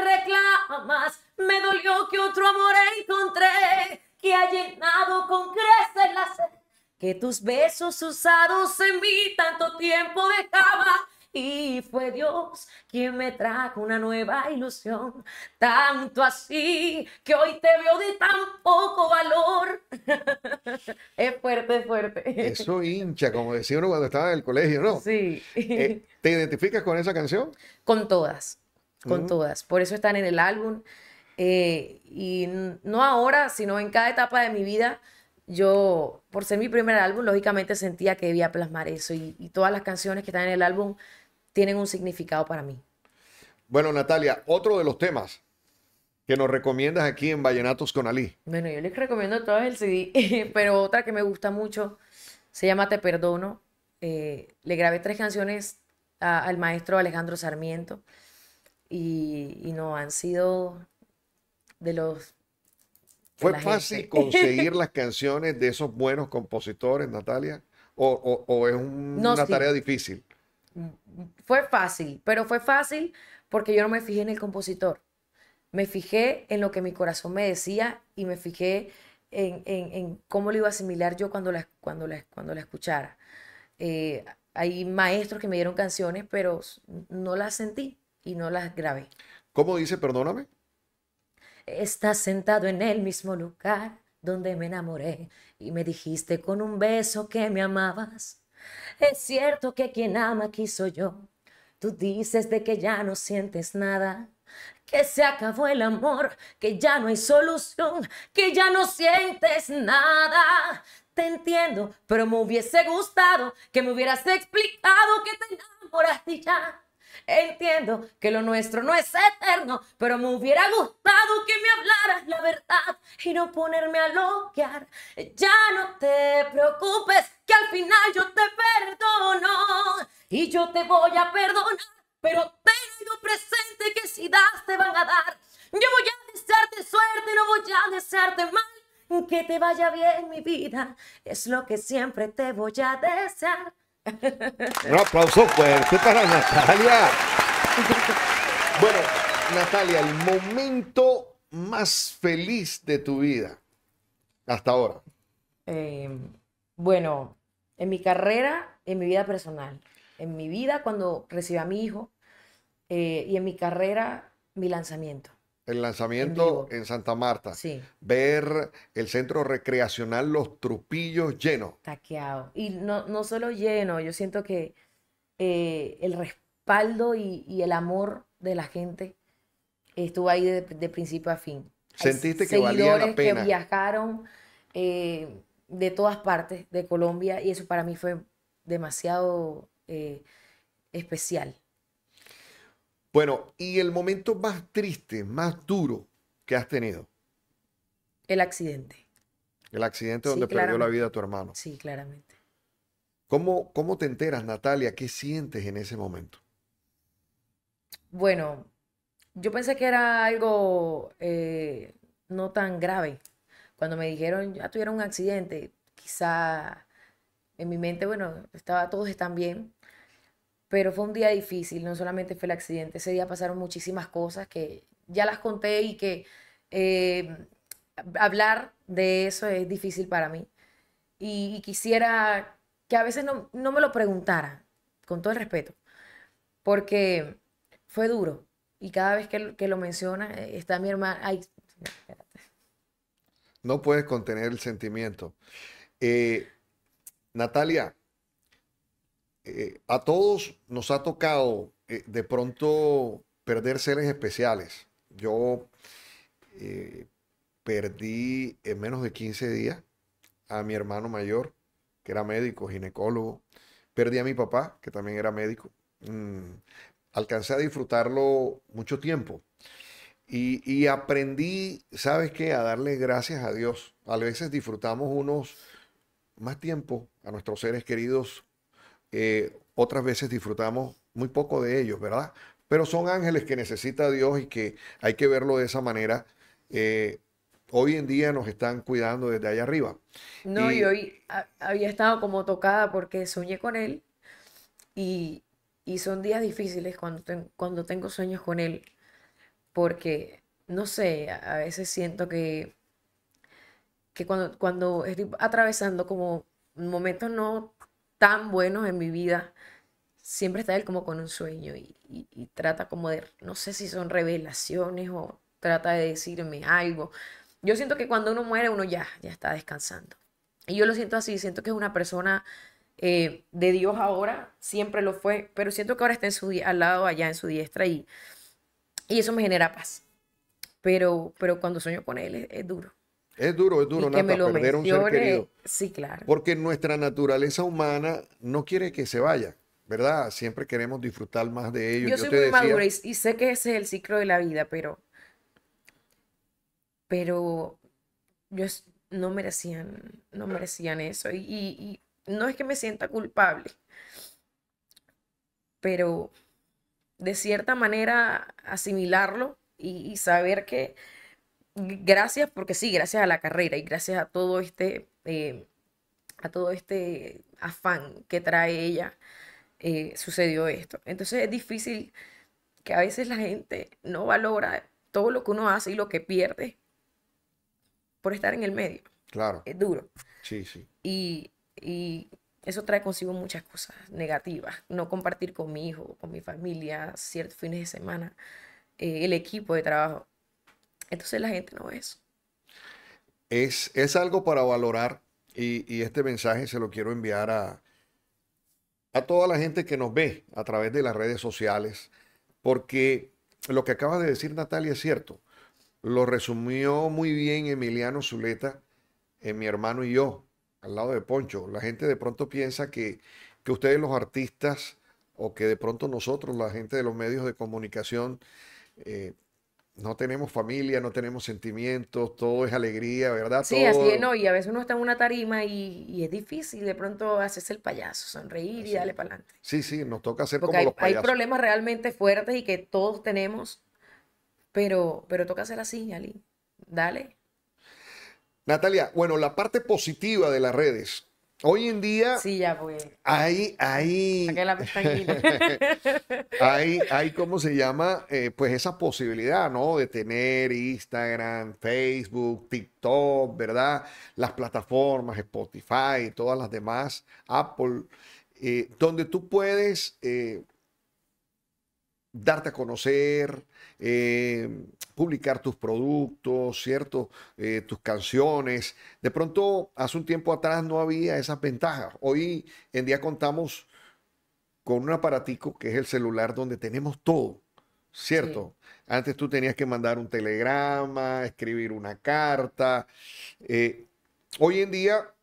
reclamas? Me dolió que otro amor encontré que ha llenado con creces la sed que tus besos usados en mí tanto tiempo dejaban y fue Dios quien me trajo una nueva ilusión. Tanto así que hoy te veo de tan poco valor. *laughs* es fuerte, es fuerte. Eso hincha, como decía uno cuando estaba en el colegio, ¿no? Sí. Eh, ¿Te identificas con esa canción? Con todas, con mm. todas. Por eso están en el álbum. Eh, y no ahora, sino en cada etapa de mi vida yo, por ser mi primer álbum, lógicamente sentía que debía plasmar eso y, todas las canciones que están en el álbum tienen un significado para mí. Bueno, Natalia, otro de los temas que nos recomiendas aquí en Vallenatos con Ali. Bueno, yo les recomiendo todo el CD, *laughs* pero otra que me gusta mucho se llama Te Perdono. Eh, le grabé tres canciones al maestro Alejandro Sarmiento y, y no han sido de los fue fácil conseguir las canciones de esos buenos compositores, Natalia, o, es una tarea difícil. Fue fácil, pero fue fácil porque yo no me fijé en el compositor. Me fijé en lo que mi corazón me decía y me fijé en, cómo lo iba a asimilar yo cuando la, cuando cuando la escuchara. Eh, hay maestros que me dieron canciones, pero no las sentí y no las grabé. ¿Cómo dice, perdóname? Estás sentado en el mismo lugar donde me enamoré y me dijiste con un beso que me amabas. Es cierto que quien ama aquí soy yo. Tú dices de que ya no sientes nada, que se acabó el amor, que ya no hay solución, que ya no sientes nada. Te entiendo, pero me hubiese gustado que me hubieras explicado que te enamoraste ya. Entiendo que lo nuestro no es eterno, pero me hubiera gustado que me hablaras la verdad y no ponerme a loquear. Ya no te preocupes, que al final yo te perdono y yo te voy a perdonar, pero tengo presente que si das te van a dar. Yo voy a desearte suerte, no voy a desearte mal. Que te vaya bien mi vida, es lo que siempre te voy a desear. Un aplauso fuerte para Natalia. Bueno, Natalia, el momento más feliz de tu vida hasta ahora. Em, bueno, en mi carrera, en mi vida personal, en mi vida cuando recibí a mi hijo eh, y en mi carrera, mi lanzamiento el lanzamiento en, Santa Marta. Sí. Ver el centro recreacional Los Trupillos lleno. Taqueado. Y no, solo lleno, yo siento que eh, el respaldo y, el amor de la gente estuvo ahí de, principio a fin. Sentiste que valía la pena. que viajaron eh, de todas partes de Colombia y eso para mí fue demasiado eh, especial. Bueno, y el momento más triste, más duro que has tenido. El accidente. El accidente donde perdió la vida tu hermano. Sí, claramente. ¿Cómo, ¿Cómo te enteras, Natalia? ¿Qué sientes en ese momento? Bueno, yo pensé que era algo eh, no tan grave. Cuando me dijeron, ya tuvieron un accidente, quizá en mi mente, bueno, estaba, todos están bien, pero fue un día difícil, no solamente fue el accidente, ese día pasaron muchísimas cosas que ya las conté y que eh, hablar de eso es difícil para mí. Y, quisiera que a veces no, me lo preguntara, con todo el respeto, porque fue duro. Y cada vez que, lo menciona, eh, está mi hermana... Ay, no puedes contener el sentimiento. Eh, Natalia, eh, a todos nos ha tocado eh, de pronto perder seres especiales. Yo eh, perdí en menos de 15 días a mi hermano mayor, que era médico, ginecólogo. Perdí a mi papá, que también era médico. Mm, alcancé a disfrutarlo mucho tiempo. Y, y, aprendí, ¿sabes qué? A darle gracias a Dios. A veces disfrutamos unos más tiempo a nuestros seres queridos eh, otras veces disfrutamos muy poco de ellos, ¿verdad? Pero son ángeles que necesita Dios y que hay que verlo de esa manera. Eh, hoy en día nos están cuidando desde allá arriba. No, y, hoy había estado como tocada porque soñé con él y, son días difíciles cuando, cuando tengo sueños con él porque, no sé, a, veces siento que, que cuando, cuando estoy atravesando como momentos no tan buenos en mi vida, siempre está él como con un sueño y, trata como de, no sé si son revelaciones o trata de decirme algo. Yo siento que cuando uno muere, uno ya, ya está descansando. Y yo lo siento así, siento que es una persona eh, de Dios ahora, siempre lo fue, pero siento que ahora está en su, al lado allá en su diestra y, y eso me genera paz. Pero, pero cuando sueño con él es duro. Es duro, es duro, Nata, perder un ser querido. Sí, claro. Porque nuestra naturaleza humana no quiere que se vaya, ¿verdad? Siempre queremos disfrutar más de ellos. Yo, soy muy madura y, sé que ese es el ciclo de la vida, pero. Pero. Yo no merecían, no merecían eso. Y, no es que me sienta culpable, pero de cierta manera asimilarlo y saber que, gracias porque sí, gracias a la carrera y gracias a todo este, eh, a todo este afán que trae ella, eh, sucedió esto. Entonces es difícil que a veces la gente no valora todo lo que uno hace y lo que pierde por estar en el medio. Claro. Es duro. Sí, sí. Y, eso trae consigo muchas cosas negativas. No compartir con mi hijo, con mi familia, ciertos fines de semana, eh, el equipo de trabajo entonces la gente no ve eso. Es, es algo para valorar y, este mensaje se lo quiero enviar a, a toda la gente que nos ve a través de las redes sociales, porque lo que acaba de decir Natalia es cierto. Lo resumió muy bien Emiliano Zuleta, en eh, mi hermano y yo, al lado de Poncho. La gente de pronto piensa que, que ustedes los artistas o que de pronto nosotros, la gente de los medios de comunicación, eh, no tenemos familia, no tenemos sentimientos, todo es alegría, ¿verdad? Sí, así es, no, y a veces uno está en una tarima y, es difícil de pronto hacerse el payaso, sonreír y darle para adelante. Sí, sí, nos toca hacer como hay, los payasos. Hay problemas realmente fuertes y que todos tenemos, pero, pero toca hacer así, Ali. Dale. Natalia, bueno, la parte positiva de las redes, Hoy en día sí, ya hay, hay, *laughs* hay, hay, ¿cómo se llama? Eh, pues esa posibilidad, ¿no? De tener Instagram, Facebook, TikTok, ¿verdad? Las plataformas, Spotify, todas las demás, Apple, eh, donde tú puedes eh, darte a conocer, publicar tus productos, ¿cierto? Eh, tus canciones. De pronto, hace un tiempo atrás no había esas ventajas. Hoy en día contamos con un aparatico que es el celular donde tenemos todo, ¿cierto? Antes tú tenías que mandar un telegrama, escribir una carta. Eh, hoy en día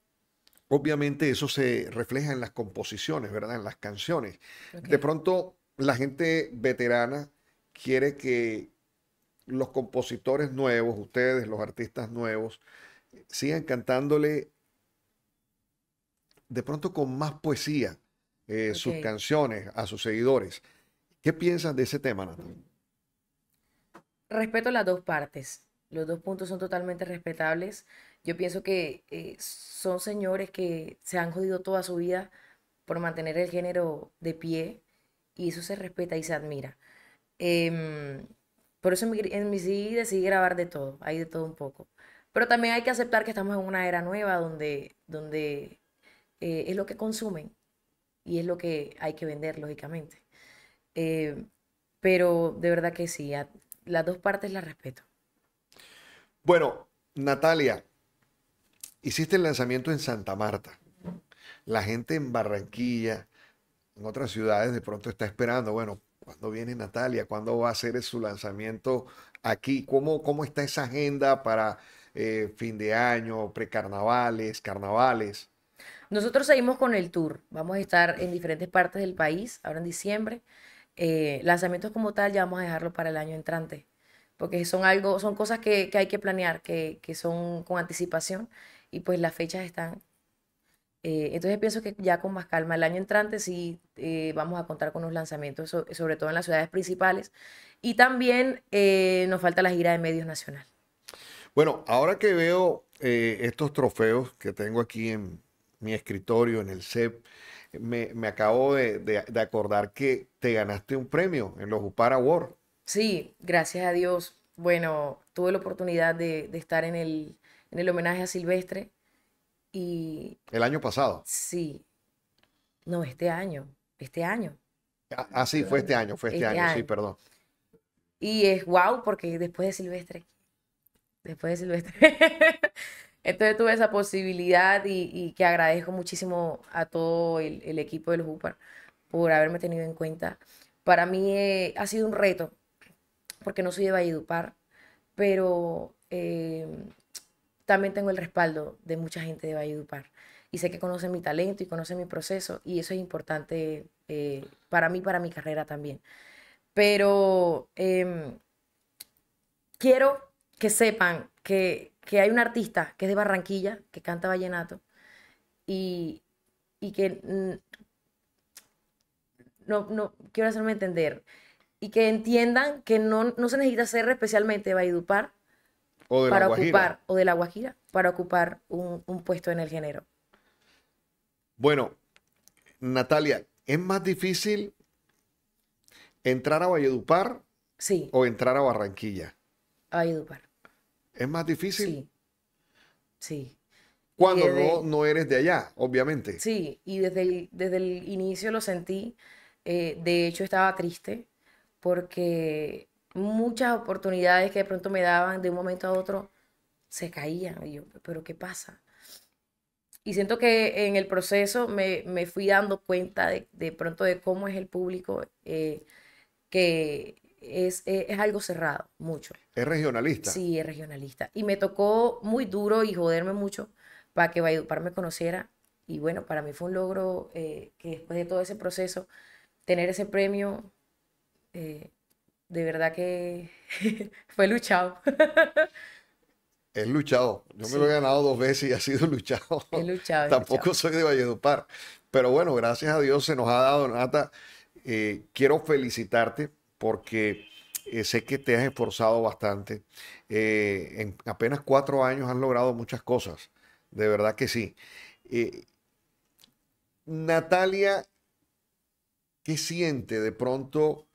obviamente eso se refleja en las composiciones, ¿verdad? En las canciones. De pronto, la gente veterana quiere que los compositores nuevos, ustedes, los artistas nuevos, sigan cantándole de pronto con más poesía eh, sus canciones a sus seguidores. ¿Qué piensan de ese tema, Natalia? Respeto las dos partes. Los dos puntos son totalmente respetables. Yo pienso que eh, son señores que se han jodido toda su vida por mantener el género de pie y eso se respeta y se admira. Eh, por eso en mi, sí decidí grabar de todo, hay de todo un poco. Pero también hay que aceptar que estamos en una era nueva donde, donde eh, es lo que consumen y es lo que hay que vender, lógicamente. Eh, pero de verdad que sí, las dos partes las respeto. Bueno, Natalia, hiciste el lanzamiento en Santa Marta. La gente en Barranquilla, en otras ciudades, de pronto está esperando, bueno, ¿Cuándo viene Natalia? ¿Cuándo va a ser su lanzamiento aquí? ¿Cómo, cómo está esa agenda para eh, fin de año, precarnavales, carnavales? Nosotros seguimos con el tour. Vamos a estar en diferentes partes del país, ahora en diciembre. Eh, lanzamientos como tal ya vamos a dejarlo para el año entrante, porque son algo, son cosas que, hay que planear, que, que son con anticipación y pues las fechas están eh, entonces pienso que ya con más calma el año entrante sí eh, vamos a contar con los lanzamientos, sobre todo en las ciudades principales. Y también eh, nos falta la gira de medios nacional. Bueno, ahora que veo estos trofeos que tengo aquí en mi escritorio, en el CEP, me, acabo de, acordar que te ganaste un premio en los Upar Award. Sí, gracias a Dios. Bueno, tuve la oportunidad de, estar en el, en el homenaje a Silvestre y, ¿El año pasado? Sí. No, este año. Este año. Ah, ah sí, fue este año, fue este, este año, sí, perdón. Y es wow, porque después de Silvestre, después de Silvestre, *laughs* entonces tuve esa posibilidad y, que agradezco muchísimo a todo el, equipo del UPAR por haberme tenido en cuenta. Para mí eh, ha sido un reto, porque no soy de Valledupar, pero eh, también tengo el respaldo de mucha gente de Valledupar. Y sé que conocen mi talento y conocen mi proceso y eso es importante eh, para mí, para mi carrera también. Pero em, quiero que sepan que, hay un artista que es de Barranquilla, que canta vallenato y, y que... No, no, quiero hacerme entender. Y que entiendan que no, no se necesita ser especialmente de o de para la Guajira. ocupar, o de la Guajira, para ocupar un, puesto en el género. Bueno, Natalia, ¿es más difícil entrar a Valledupar sí. o entrar a Barranquilla? A Valledupar. ¿Es más difícil? Sí. sí. Cuando no, eres de allá, obviamente. Sí, y desde el, desde el inicio lo sentí. Eh, de hecho, estaba triste porque muchas oportunidades que de pronto me daban de un momento a otro se caían. Y yo, pero ¿qué pasa? Y siento que en el proceso me, fui dando cuenta de, pronto de cómo es el público, eh, que eh, es, algo cerrado, mucho. ¿Es regionalista? Sí, es regionalista. Y me tocó muy duro y joderme mucho para que Valledupar me conociera. Y bueno, para mí fue un logro eh, que después de todo ese proceso, tener ese premio eh, de verdad que *laughs* fue luchado. Es luchado. Yo me lo he ganado dos veces y ha sido *laughs* luchado. Es luchado. Tampoco soy de Valledupar. Pero bueno, gracias a Dios se nos ha dado, Nata. Eh, quiero felicitarte porque eh, sé que te has esforzado bastante. Eh, en apenas cuatro años has logrado muchas cosas. De verdad que sí. Natalia, ¿qué siente de pronto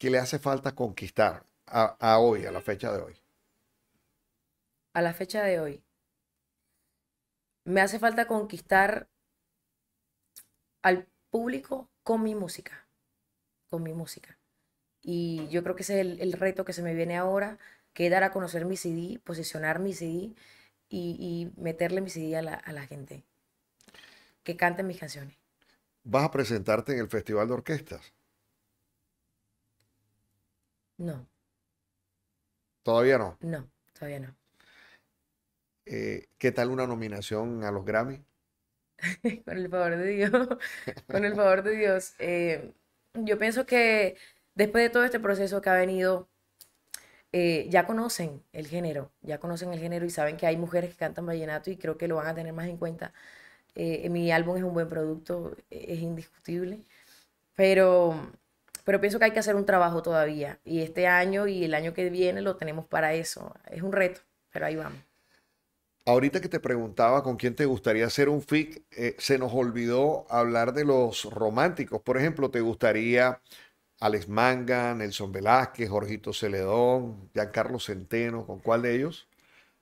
¿Qué le hace falta conquistar a, hoy, a la fecha de hoy? A la fecha de hoy. Me hace falta conquistar al público con mi música, con mi música. Y yo creo que ese es el, reto que se me viene ahora, que es dar a conocer mi CD, posicionar mi CD y, meterle mi CD a la, a la, gente, que canten mis canciones. ¿Vas a presentarte en el Festival de Orquestas? No. ¿Todavía no? No, todavía no. Eh, ¿Qué tal una nominación a los Grammy? *laughs* con el favor de Dios, con el favor de Dios. Eh, yo pienso que después de todo este proceso que ha venido, eh, ya conocen el género, ya conocen el género y saben que hay mujeres que cantan vallenato y creo que lo van a tener más en cuenta. mi álbum es un buen producto, e-, es indiscutible, pero pero pienso que hay que hacer un trabajo todavía. Y este año y el año que viene lo tenemos para eso. Es un reto, pero ahí vamos. Ahorita que te preguntaba con quién te gustaría hacer un fic, eh, se nos olvidó hablar de los románticos. Por ejemplo, ¿te gustaría Alex Manga, Nelson Velázquez, Jorgito Celedón, Giancarlo Centeno? ¿Con cuál de ellos?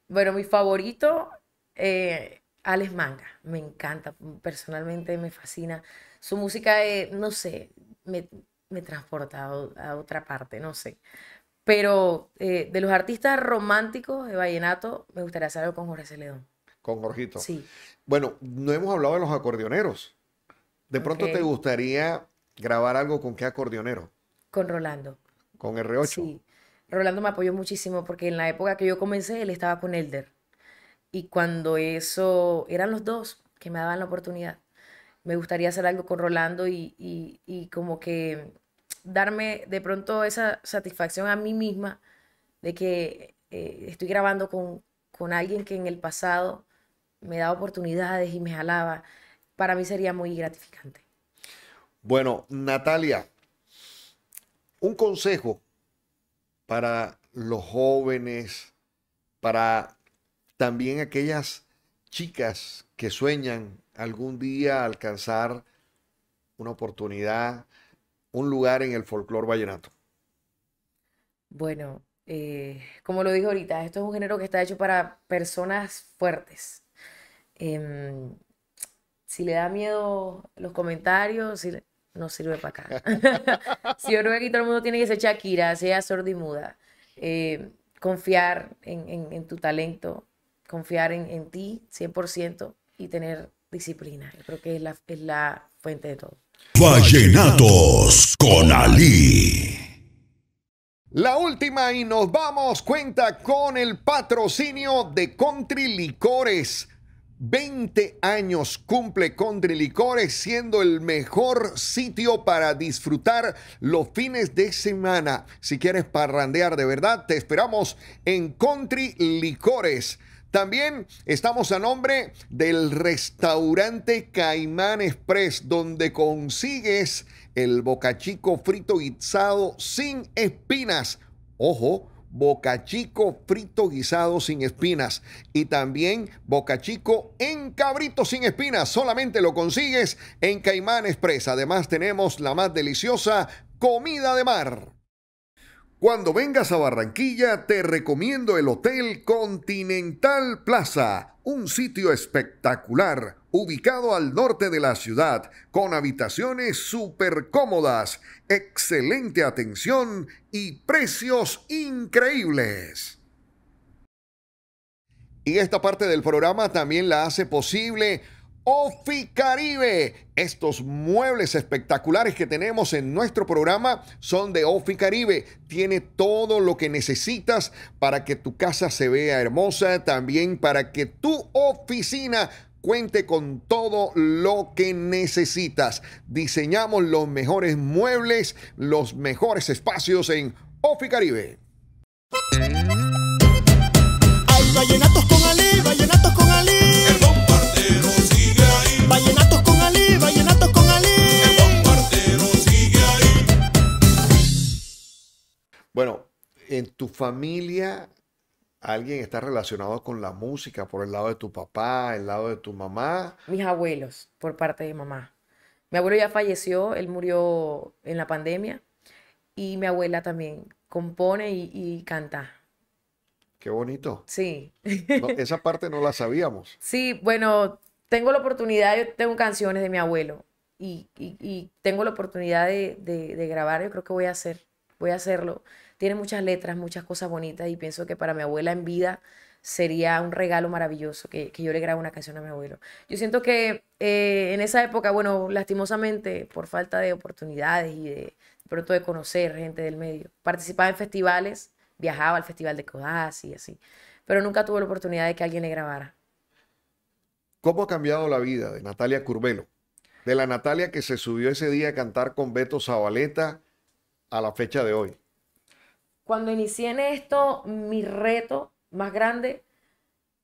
Bueno, mi favorito, eh, Alex Manga. Me encanta, personalmente me fascina. Su música, eh, no sé, me, me transporta a, otra parte, no sé. Pero eh, de los artistas románticos de Vallenato, me gustaría hacer algo con Jorge Celedón. Con Jorgito. Sí. Bueno, no hemos hablado de los acordeoneros. ¿De pronto te gustaría grabar algo con qué acordeonero? Con Rolando. ¿Con R8? Sí. Rolando me apoyó muchísimo porque en la época que yo comencé, él estaba con Elder. Y cuando eso, eran los dos que me daban la oportunidad me gustaría hacer algo con Rolando y, como que darme de pronto esa satisfacción a mí misma de que eh, estoy grabando con, con alguien que en el pasado me da oportunidades y me jalaba, para mí sería muy gratificante. Bueno, Natalia, un consejo para los jóvenes, para también aquellas chicas que sueñan algún día alcanzar una oportunidad, un lugar en el folclore vallenato? Bueno, eh, como lo dijo ahorita, esto es un género que está hecho para personas fuertes. Em, si le da miedo los comentarios, no sirve para acá. *laughs* si yo creo que aquí todo el mundo tiene que ser Shakira, sea sorda muda. Em, confiar en, tu talento, confiar en, en ti 100% y tener disciplina. Yo creo que es la, fuente de todo. Vallenatos con Ali. La última y nos vamos cuenta con el patrocinio de Country Licores. 20 años cumple Country Licores siendo el mejor sitio para disfrutar los fines de semana. Si quieres parrandear de verdad, te esperamos en Country Licores. También estamos a nombre del restaurante Caimán Express, donde consigues el bocachico frito guisado sin espinas. Ojo, bocachico frito guisado sin espinas y también bocachico en cabrito sin espinas. Solamente lo consigues en Caimán Express. Además tenemos la más deliciosa comida de mar. Cuando vengas a Barranquilla, te recomiendo el Hotel Continental Plaza, un sitio espectacular, ubicado al norte de la ciudad, con habitaciones súper cómodas, excelente atención y precios increíbles. Y esta parte del programa también la hace posible Ofi Caribe. Estos muebles espectaculares que tenemos en nuestro programa son de Ofi Caribe. Tiene todo lo que necesitas para que tu casa se vea hermosa, también para que tu oficina cuente con todo lo que necesitas. Diseñamos los mejores muebles, los mejores espacios en Ofi Caribe. Hay vallenatos con vallenatos con Bueno, en tu familia alguien está relacionado con la música por el lado de tu papá, el lado de tu mamá. Mis abuelos, por parte de mamá. Mi abuelo ya falleció, él murió en la pandemia y mi abuela también compone y, canta. Qué bonito. Sí. esa parte no la sabíamos. *laughs* Sí, bueno, tengo la oportunidad, yo tengo canciones de mi abuelo y, tengo la oportunidad de, grabar, yo creo que voy a hacer, voy a hacerlo. Tiene muchas letras, muchas cosas bonitas y pienso que para mi abuela en vida sería un regalo maravilloso que, yo le grabe una canción a mi abuelo. Yo siento que eh, en esa época, bueno, lastimosamente, por falta de oportunidades y de, pronto de conocer gente del medio, participaba en festivales, viajaba al Festival de Codaz y así, pero nunca tuve la oportunidad de que alguien le grabara. ¿Cómo ha cambiado la vida de Natalia Curbelo? De la Natalia que se subió ese día a cantar con Beto Zabaleta a la fecha de hoy. Cuando inicié en esto, mi reto más grande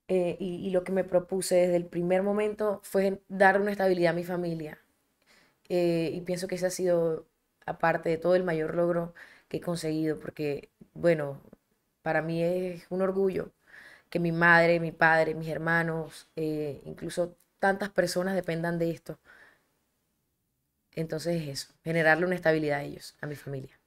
eh, y, lo que me propuse desde el primer momento fue dar una estabilidad a mi familia. Eh, y pienso que ese ha sido, aparte de todo, el mayor logro que he conseguido, porque, bueno, para mí es un orgullo que mi madre, mi padre, mis hermanos, eh, incluso tantas personas dependan de esto. Entonces eso, generarle una estabilidad a ellos, a mi familia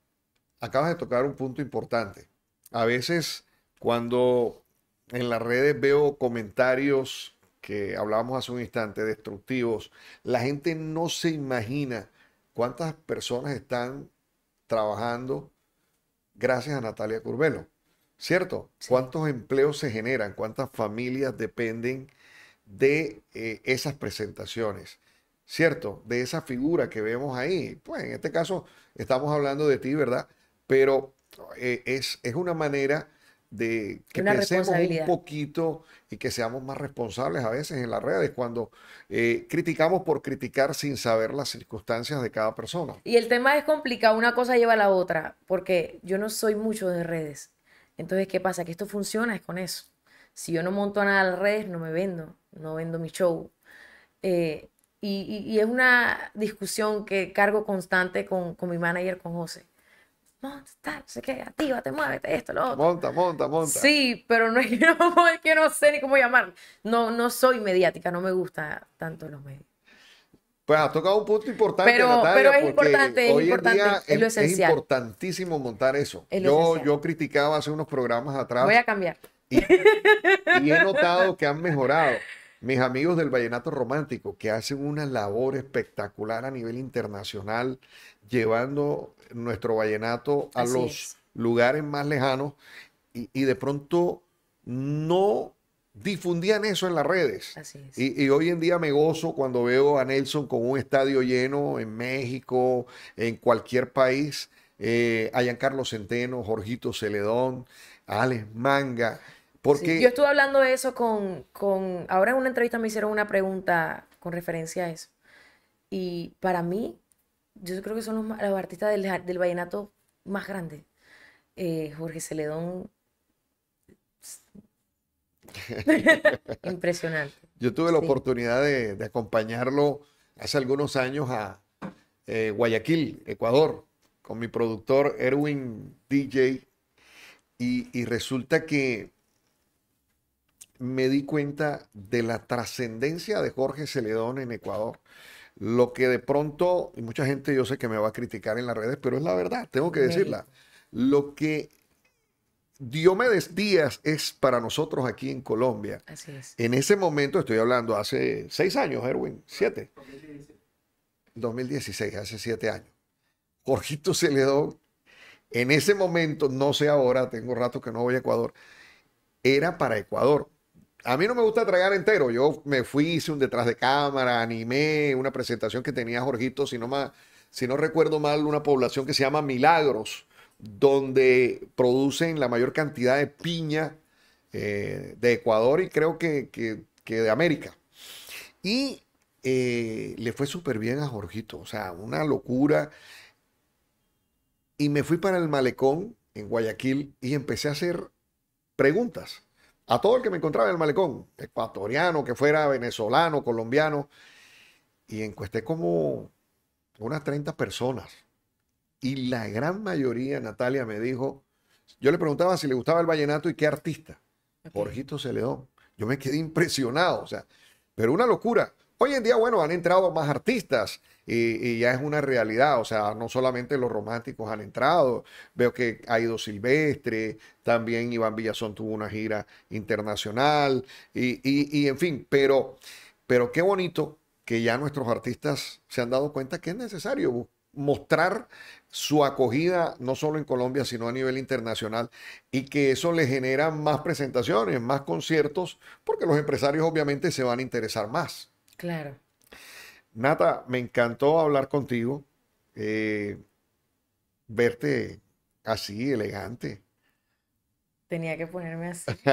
acabas de tocar un punto importante. A veces cuando en las redes veo comentarios que hablábamos hace un instante, destructivos, la gente no se imagina cuántas personas están trabajando gracias a Natalia Curbelo. ¿Cierto? ¿Cuántos empleos se generan? ¿Cuántas familias dependen de eh, esas presentaciones? ¿Cierto? De esa figura que vemos ahí. Pues en este caso estamos hablando de ti, ¿verdad? pero eh, es, una manera de que pensemos un poquito y que seamos más responsables a veces en las redes cuando eh, criticamos por criticar sin saber las circunstancias de cada persona. Y el tema es complicado, una cosa lleva a la otra, porque yo no soy mucho de redes. Entonces, ¿qué pasa? Que esto funciona es con eso. Si yo no monto nada en las redes, no me vendo, no vendo mi show. Eh, y, es una discusión que cargo constante con, con mi manager, con José monta, no sé qué, actívate, muévete, esto, lo otro. Monta, monta, monta. Sí, pero no es que *laughs* no, sé ni cómo llamarlo No, no soy mediática, no me gusta tanto los medios. Pues has tocado un punto importante, pero, es importante, hoy es importante, día es, es, importantísimo montar eso. yo, yo criticaba hace unos programas atrás. Voy a cambiar. y he notado que han mejorado mis amigos del Vallenato Romántico, que hacen una labor espectacular a nivel internacional, llevando nuestro vallenato a los lugares más lejanos y, de pronto no difundían eso en las redes. y, hoy en día me gozo cuando veo a Nelson con un estadio lleno en México, en cualquier país, eh, a Giancarlo Centeno, Jorgito Celedón, Alex Manga. Porque... yo estuve hablando de eso con, Ahora en una entrevista me hicieron una pregunta con referencia a eso. Y para mí, yo creo que son los, artistas del, del, vallenato más grandes. Eh, Jorge Celedón... Impresionante. *laughs* Yo tuve la oportunidad de, acompañarlo hace algunos años a eh, Guayaquil, Ecuador, con mi productor Erwin DJ. Y, y resulta que me di cuenta de la trascendencia de Jorge Celedón en Ecuador. Lo que de pronto, y mucha gente yo sé que me va a criticar en las redes, pero es la verdad, tengo que decirla. Lo que Diomedes Díaz es para nosotros aquí en Colombia. Así es. En ese momento, estoy hablando hace seis años, Erwin, siete. 2016, hace siete años. Jorgito Celedón, en ese momento, no sé ahora, tengo rato que no voy a Ecuador, era para Ecuador. A mí no me gusta tragar entero. Yo me fui, hice un detrás de cámara, animé una presentación que tenía Jorgito, si no, más, si no recuerdo mal, una población que se llama Milagros, donde producen la mayor cantidad de piña eh, de Ecuador y creo que, de América. Y eh, le fue súper bien a Jorgito, o sea, una locura. Y me fui para el malecón en Guayaquil y empecé a hacer preguntas a todo el que me encontraba en el malecón, ecuatoriano, que fuera venezolano, colombiano, y encuesté como unas 30 personas. Y la gran mayoría, Natalia, me dijo, yo le preguntaba si le gustaba el vallenato y qué artista. se Jorgito Celedón. Yo me quedé impresionado, o sea, pero una locura. Hoy en día, bueno, han entrado más artistas y, ya es una realidad, o sea, no solamente los románticos han entrado, veo que ha ido Silvestre, también Iván Villazón tuvo una gira internacional y, en fin, pero, pero qué bonito que ya nuestros artistas se han dado cuenta que es necesario mostrar su acogida no solo en Colombia, sino a nivel internacional, y que eso le genera más presentaciones, más conciertos, porque los empresarios obviamente se van a interesar más. Claro. Nata, me encantó hablar contigo, eh, verte así, elegante. Tenía que ponerme así. *laughs*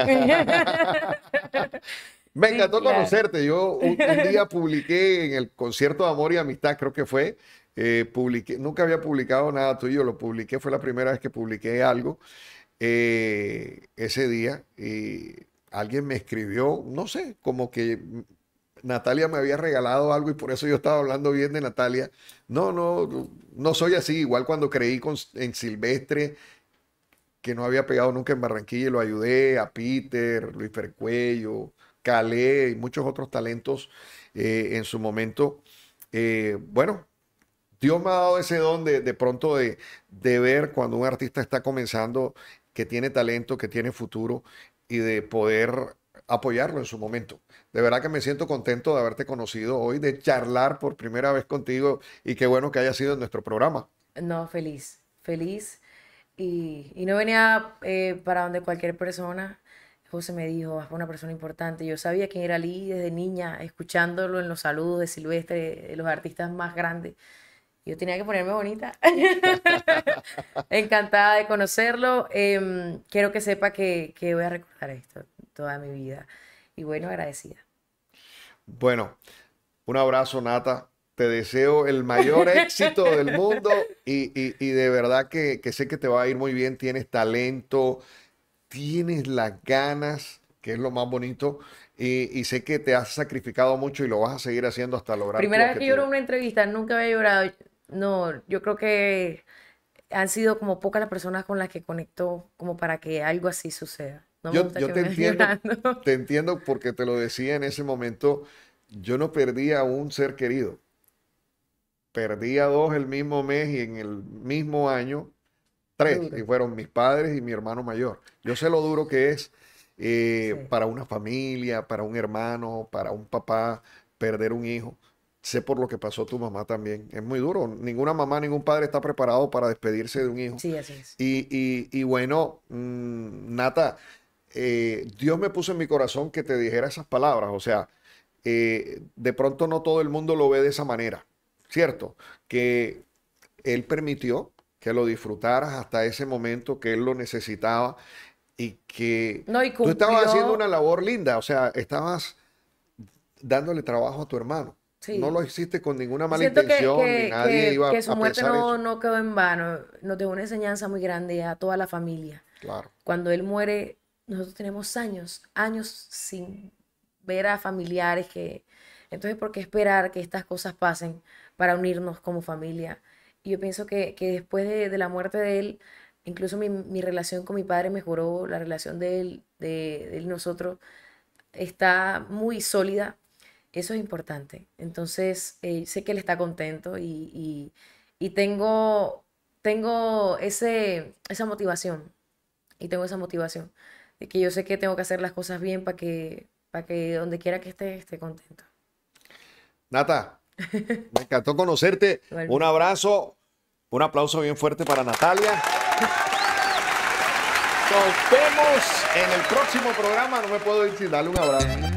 me encantó conocerte. Yo un, día publiqué en el concierto de Amor y Amistad, creo que fue, eh, nunca había publicado nada tuyo, lo publiqué, fue la primera vez que publiqué algo eh, ese día y alguien me escribió, no sé, como que Natalia me había regalado algo y por eso yo estaba hablando bien de Natalia. No, no, no soy así. Igual cuando creí en Silvestre, que no había pegado nunca en Barranquilla, y lo ayudé, a Peter, Luis Percuello, Calé y muchos otros talentos eh, en su momento. Eh, bueno, Dios me ha dado ese don de, pronto de, de ver cuando un artista está comenzando, que tiene talento, que tiene futuro y de poder apoyarlo en su momento. De verdad que me siento contento de haberte conocido hoy, de charlar por primera vez contigo y qué bueno que haya sido en nuestro programa. No, feliz, feliz. Y, no venía eh, para donde cualquier persona. José me dijo, es una persona importante. Yo sabía quién era Lee desde niña, escuchándolo en los saludos de Silvestre, de los artistas más grandes. Yo tenía que ponerme bonita. *laughs* Encantada de conocerlo. Em, quiero que sepa que, que voy a recordar esto toda mi vida. Y bueno, agradecida. Bueno, un abrazo, Nata. Te deseo el mayor *laughs* éxito del mundo y, de verdad que, sé que te va a ir muy bien. Tienes talento, tienes las ganas, que es lo más bonito. Y, sé que te has sacrificado mucho y lo vas a seguir haciendo hasta lograr. Primera vez que lloro en una entrevista, nunca había llorado. No, yo creo que han sido como pocas las personas con las que conecto como para que algo así suceda yo, te entiendo, te entiendo porque te lo decía en ese momento, yo no perdí a un ser querido. Perdí a dos el mismo mes y en el mismo año, tres, y fueron mis padres y mi hermano mayor. Yo sé lo duro que es eh, para una familia, para un hermano, para un papá, perder un hijo. Sé por lo que pasó tu mamá también. Es muy duro. Ninguna mamá, ningún padre está preparado para despedirse de un hijo. Sí, así es. Y, bueno, mm, Nata, eh, Dios me puso en mi corazón que te dijera esas palabras. O sea, eh, de pronto no todo el mundo lo ve de esa manera, ¿cierto? Que Él permitió que lo disfrutaras hasta ese momento que Él lo necesitaba y que tú estabas haciendo una labor linda, o sea, estabas dándole trabajo a tu hermano. No lo hiciste con ninguna mala intención, que, nadie iba su a muerte no, no quedó en vano, nos dejó una enseñanza muy grande a toda la familia. Claro. Cuando él muere, nosotros tenemos años, años sin ver a familiares que... Entonces, ¿por qué esperar que estas cosas pasen para unirnos como familia? Y yo pienso que, que después de, de, la muerte de él, incluso mi, mi, relación con mi padre mejoró, la relación de él, de, de y nosotros está muy sólida. Eso es importante. Entonces, eh, sé que él está contento y, y, y tengo, tengo ese, esa motivación. Y tengo esa motivación que yo sé que tengo que hacer las cosas bien para que, para que donde quiera que esté, esté contento. Nata, *laughs* me encantó conocerte. un abrazo, un aplauso bien fuerte para Natalia. Nos vemos en el próximo programa. No me puedo ir sin darle un abrazo.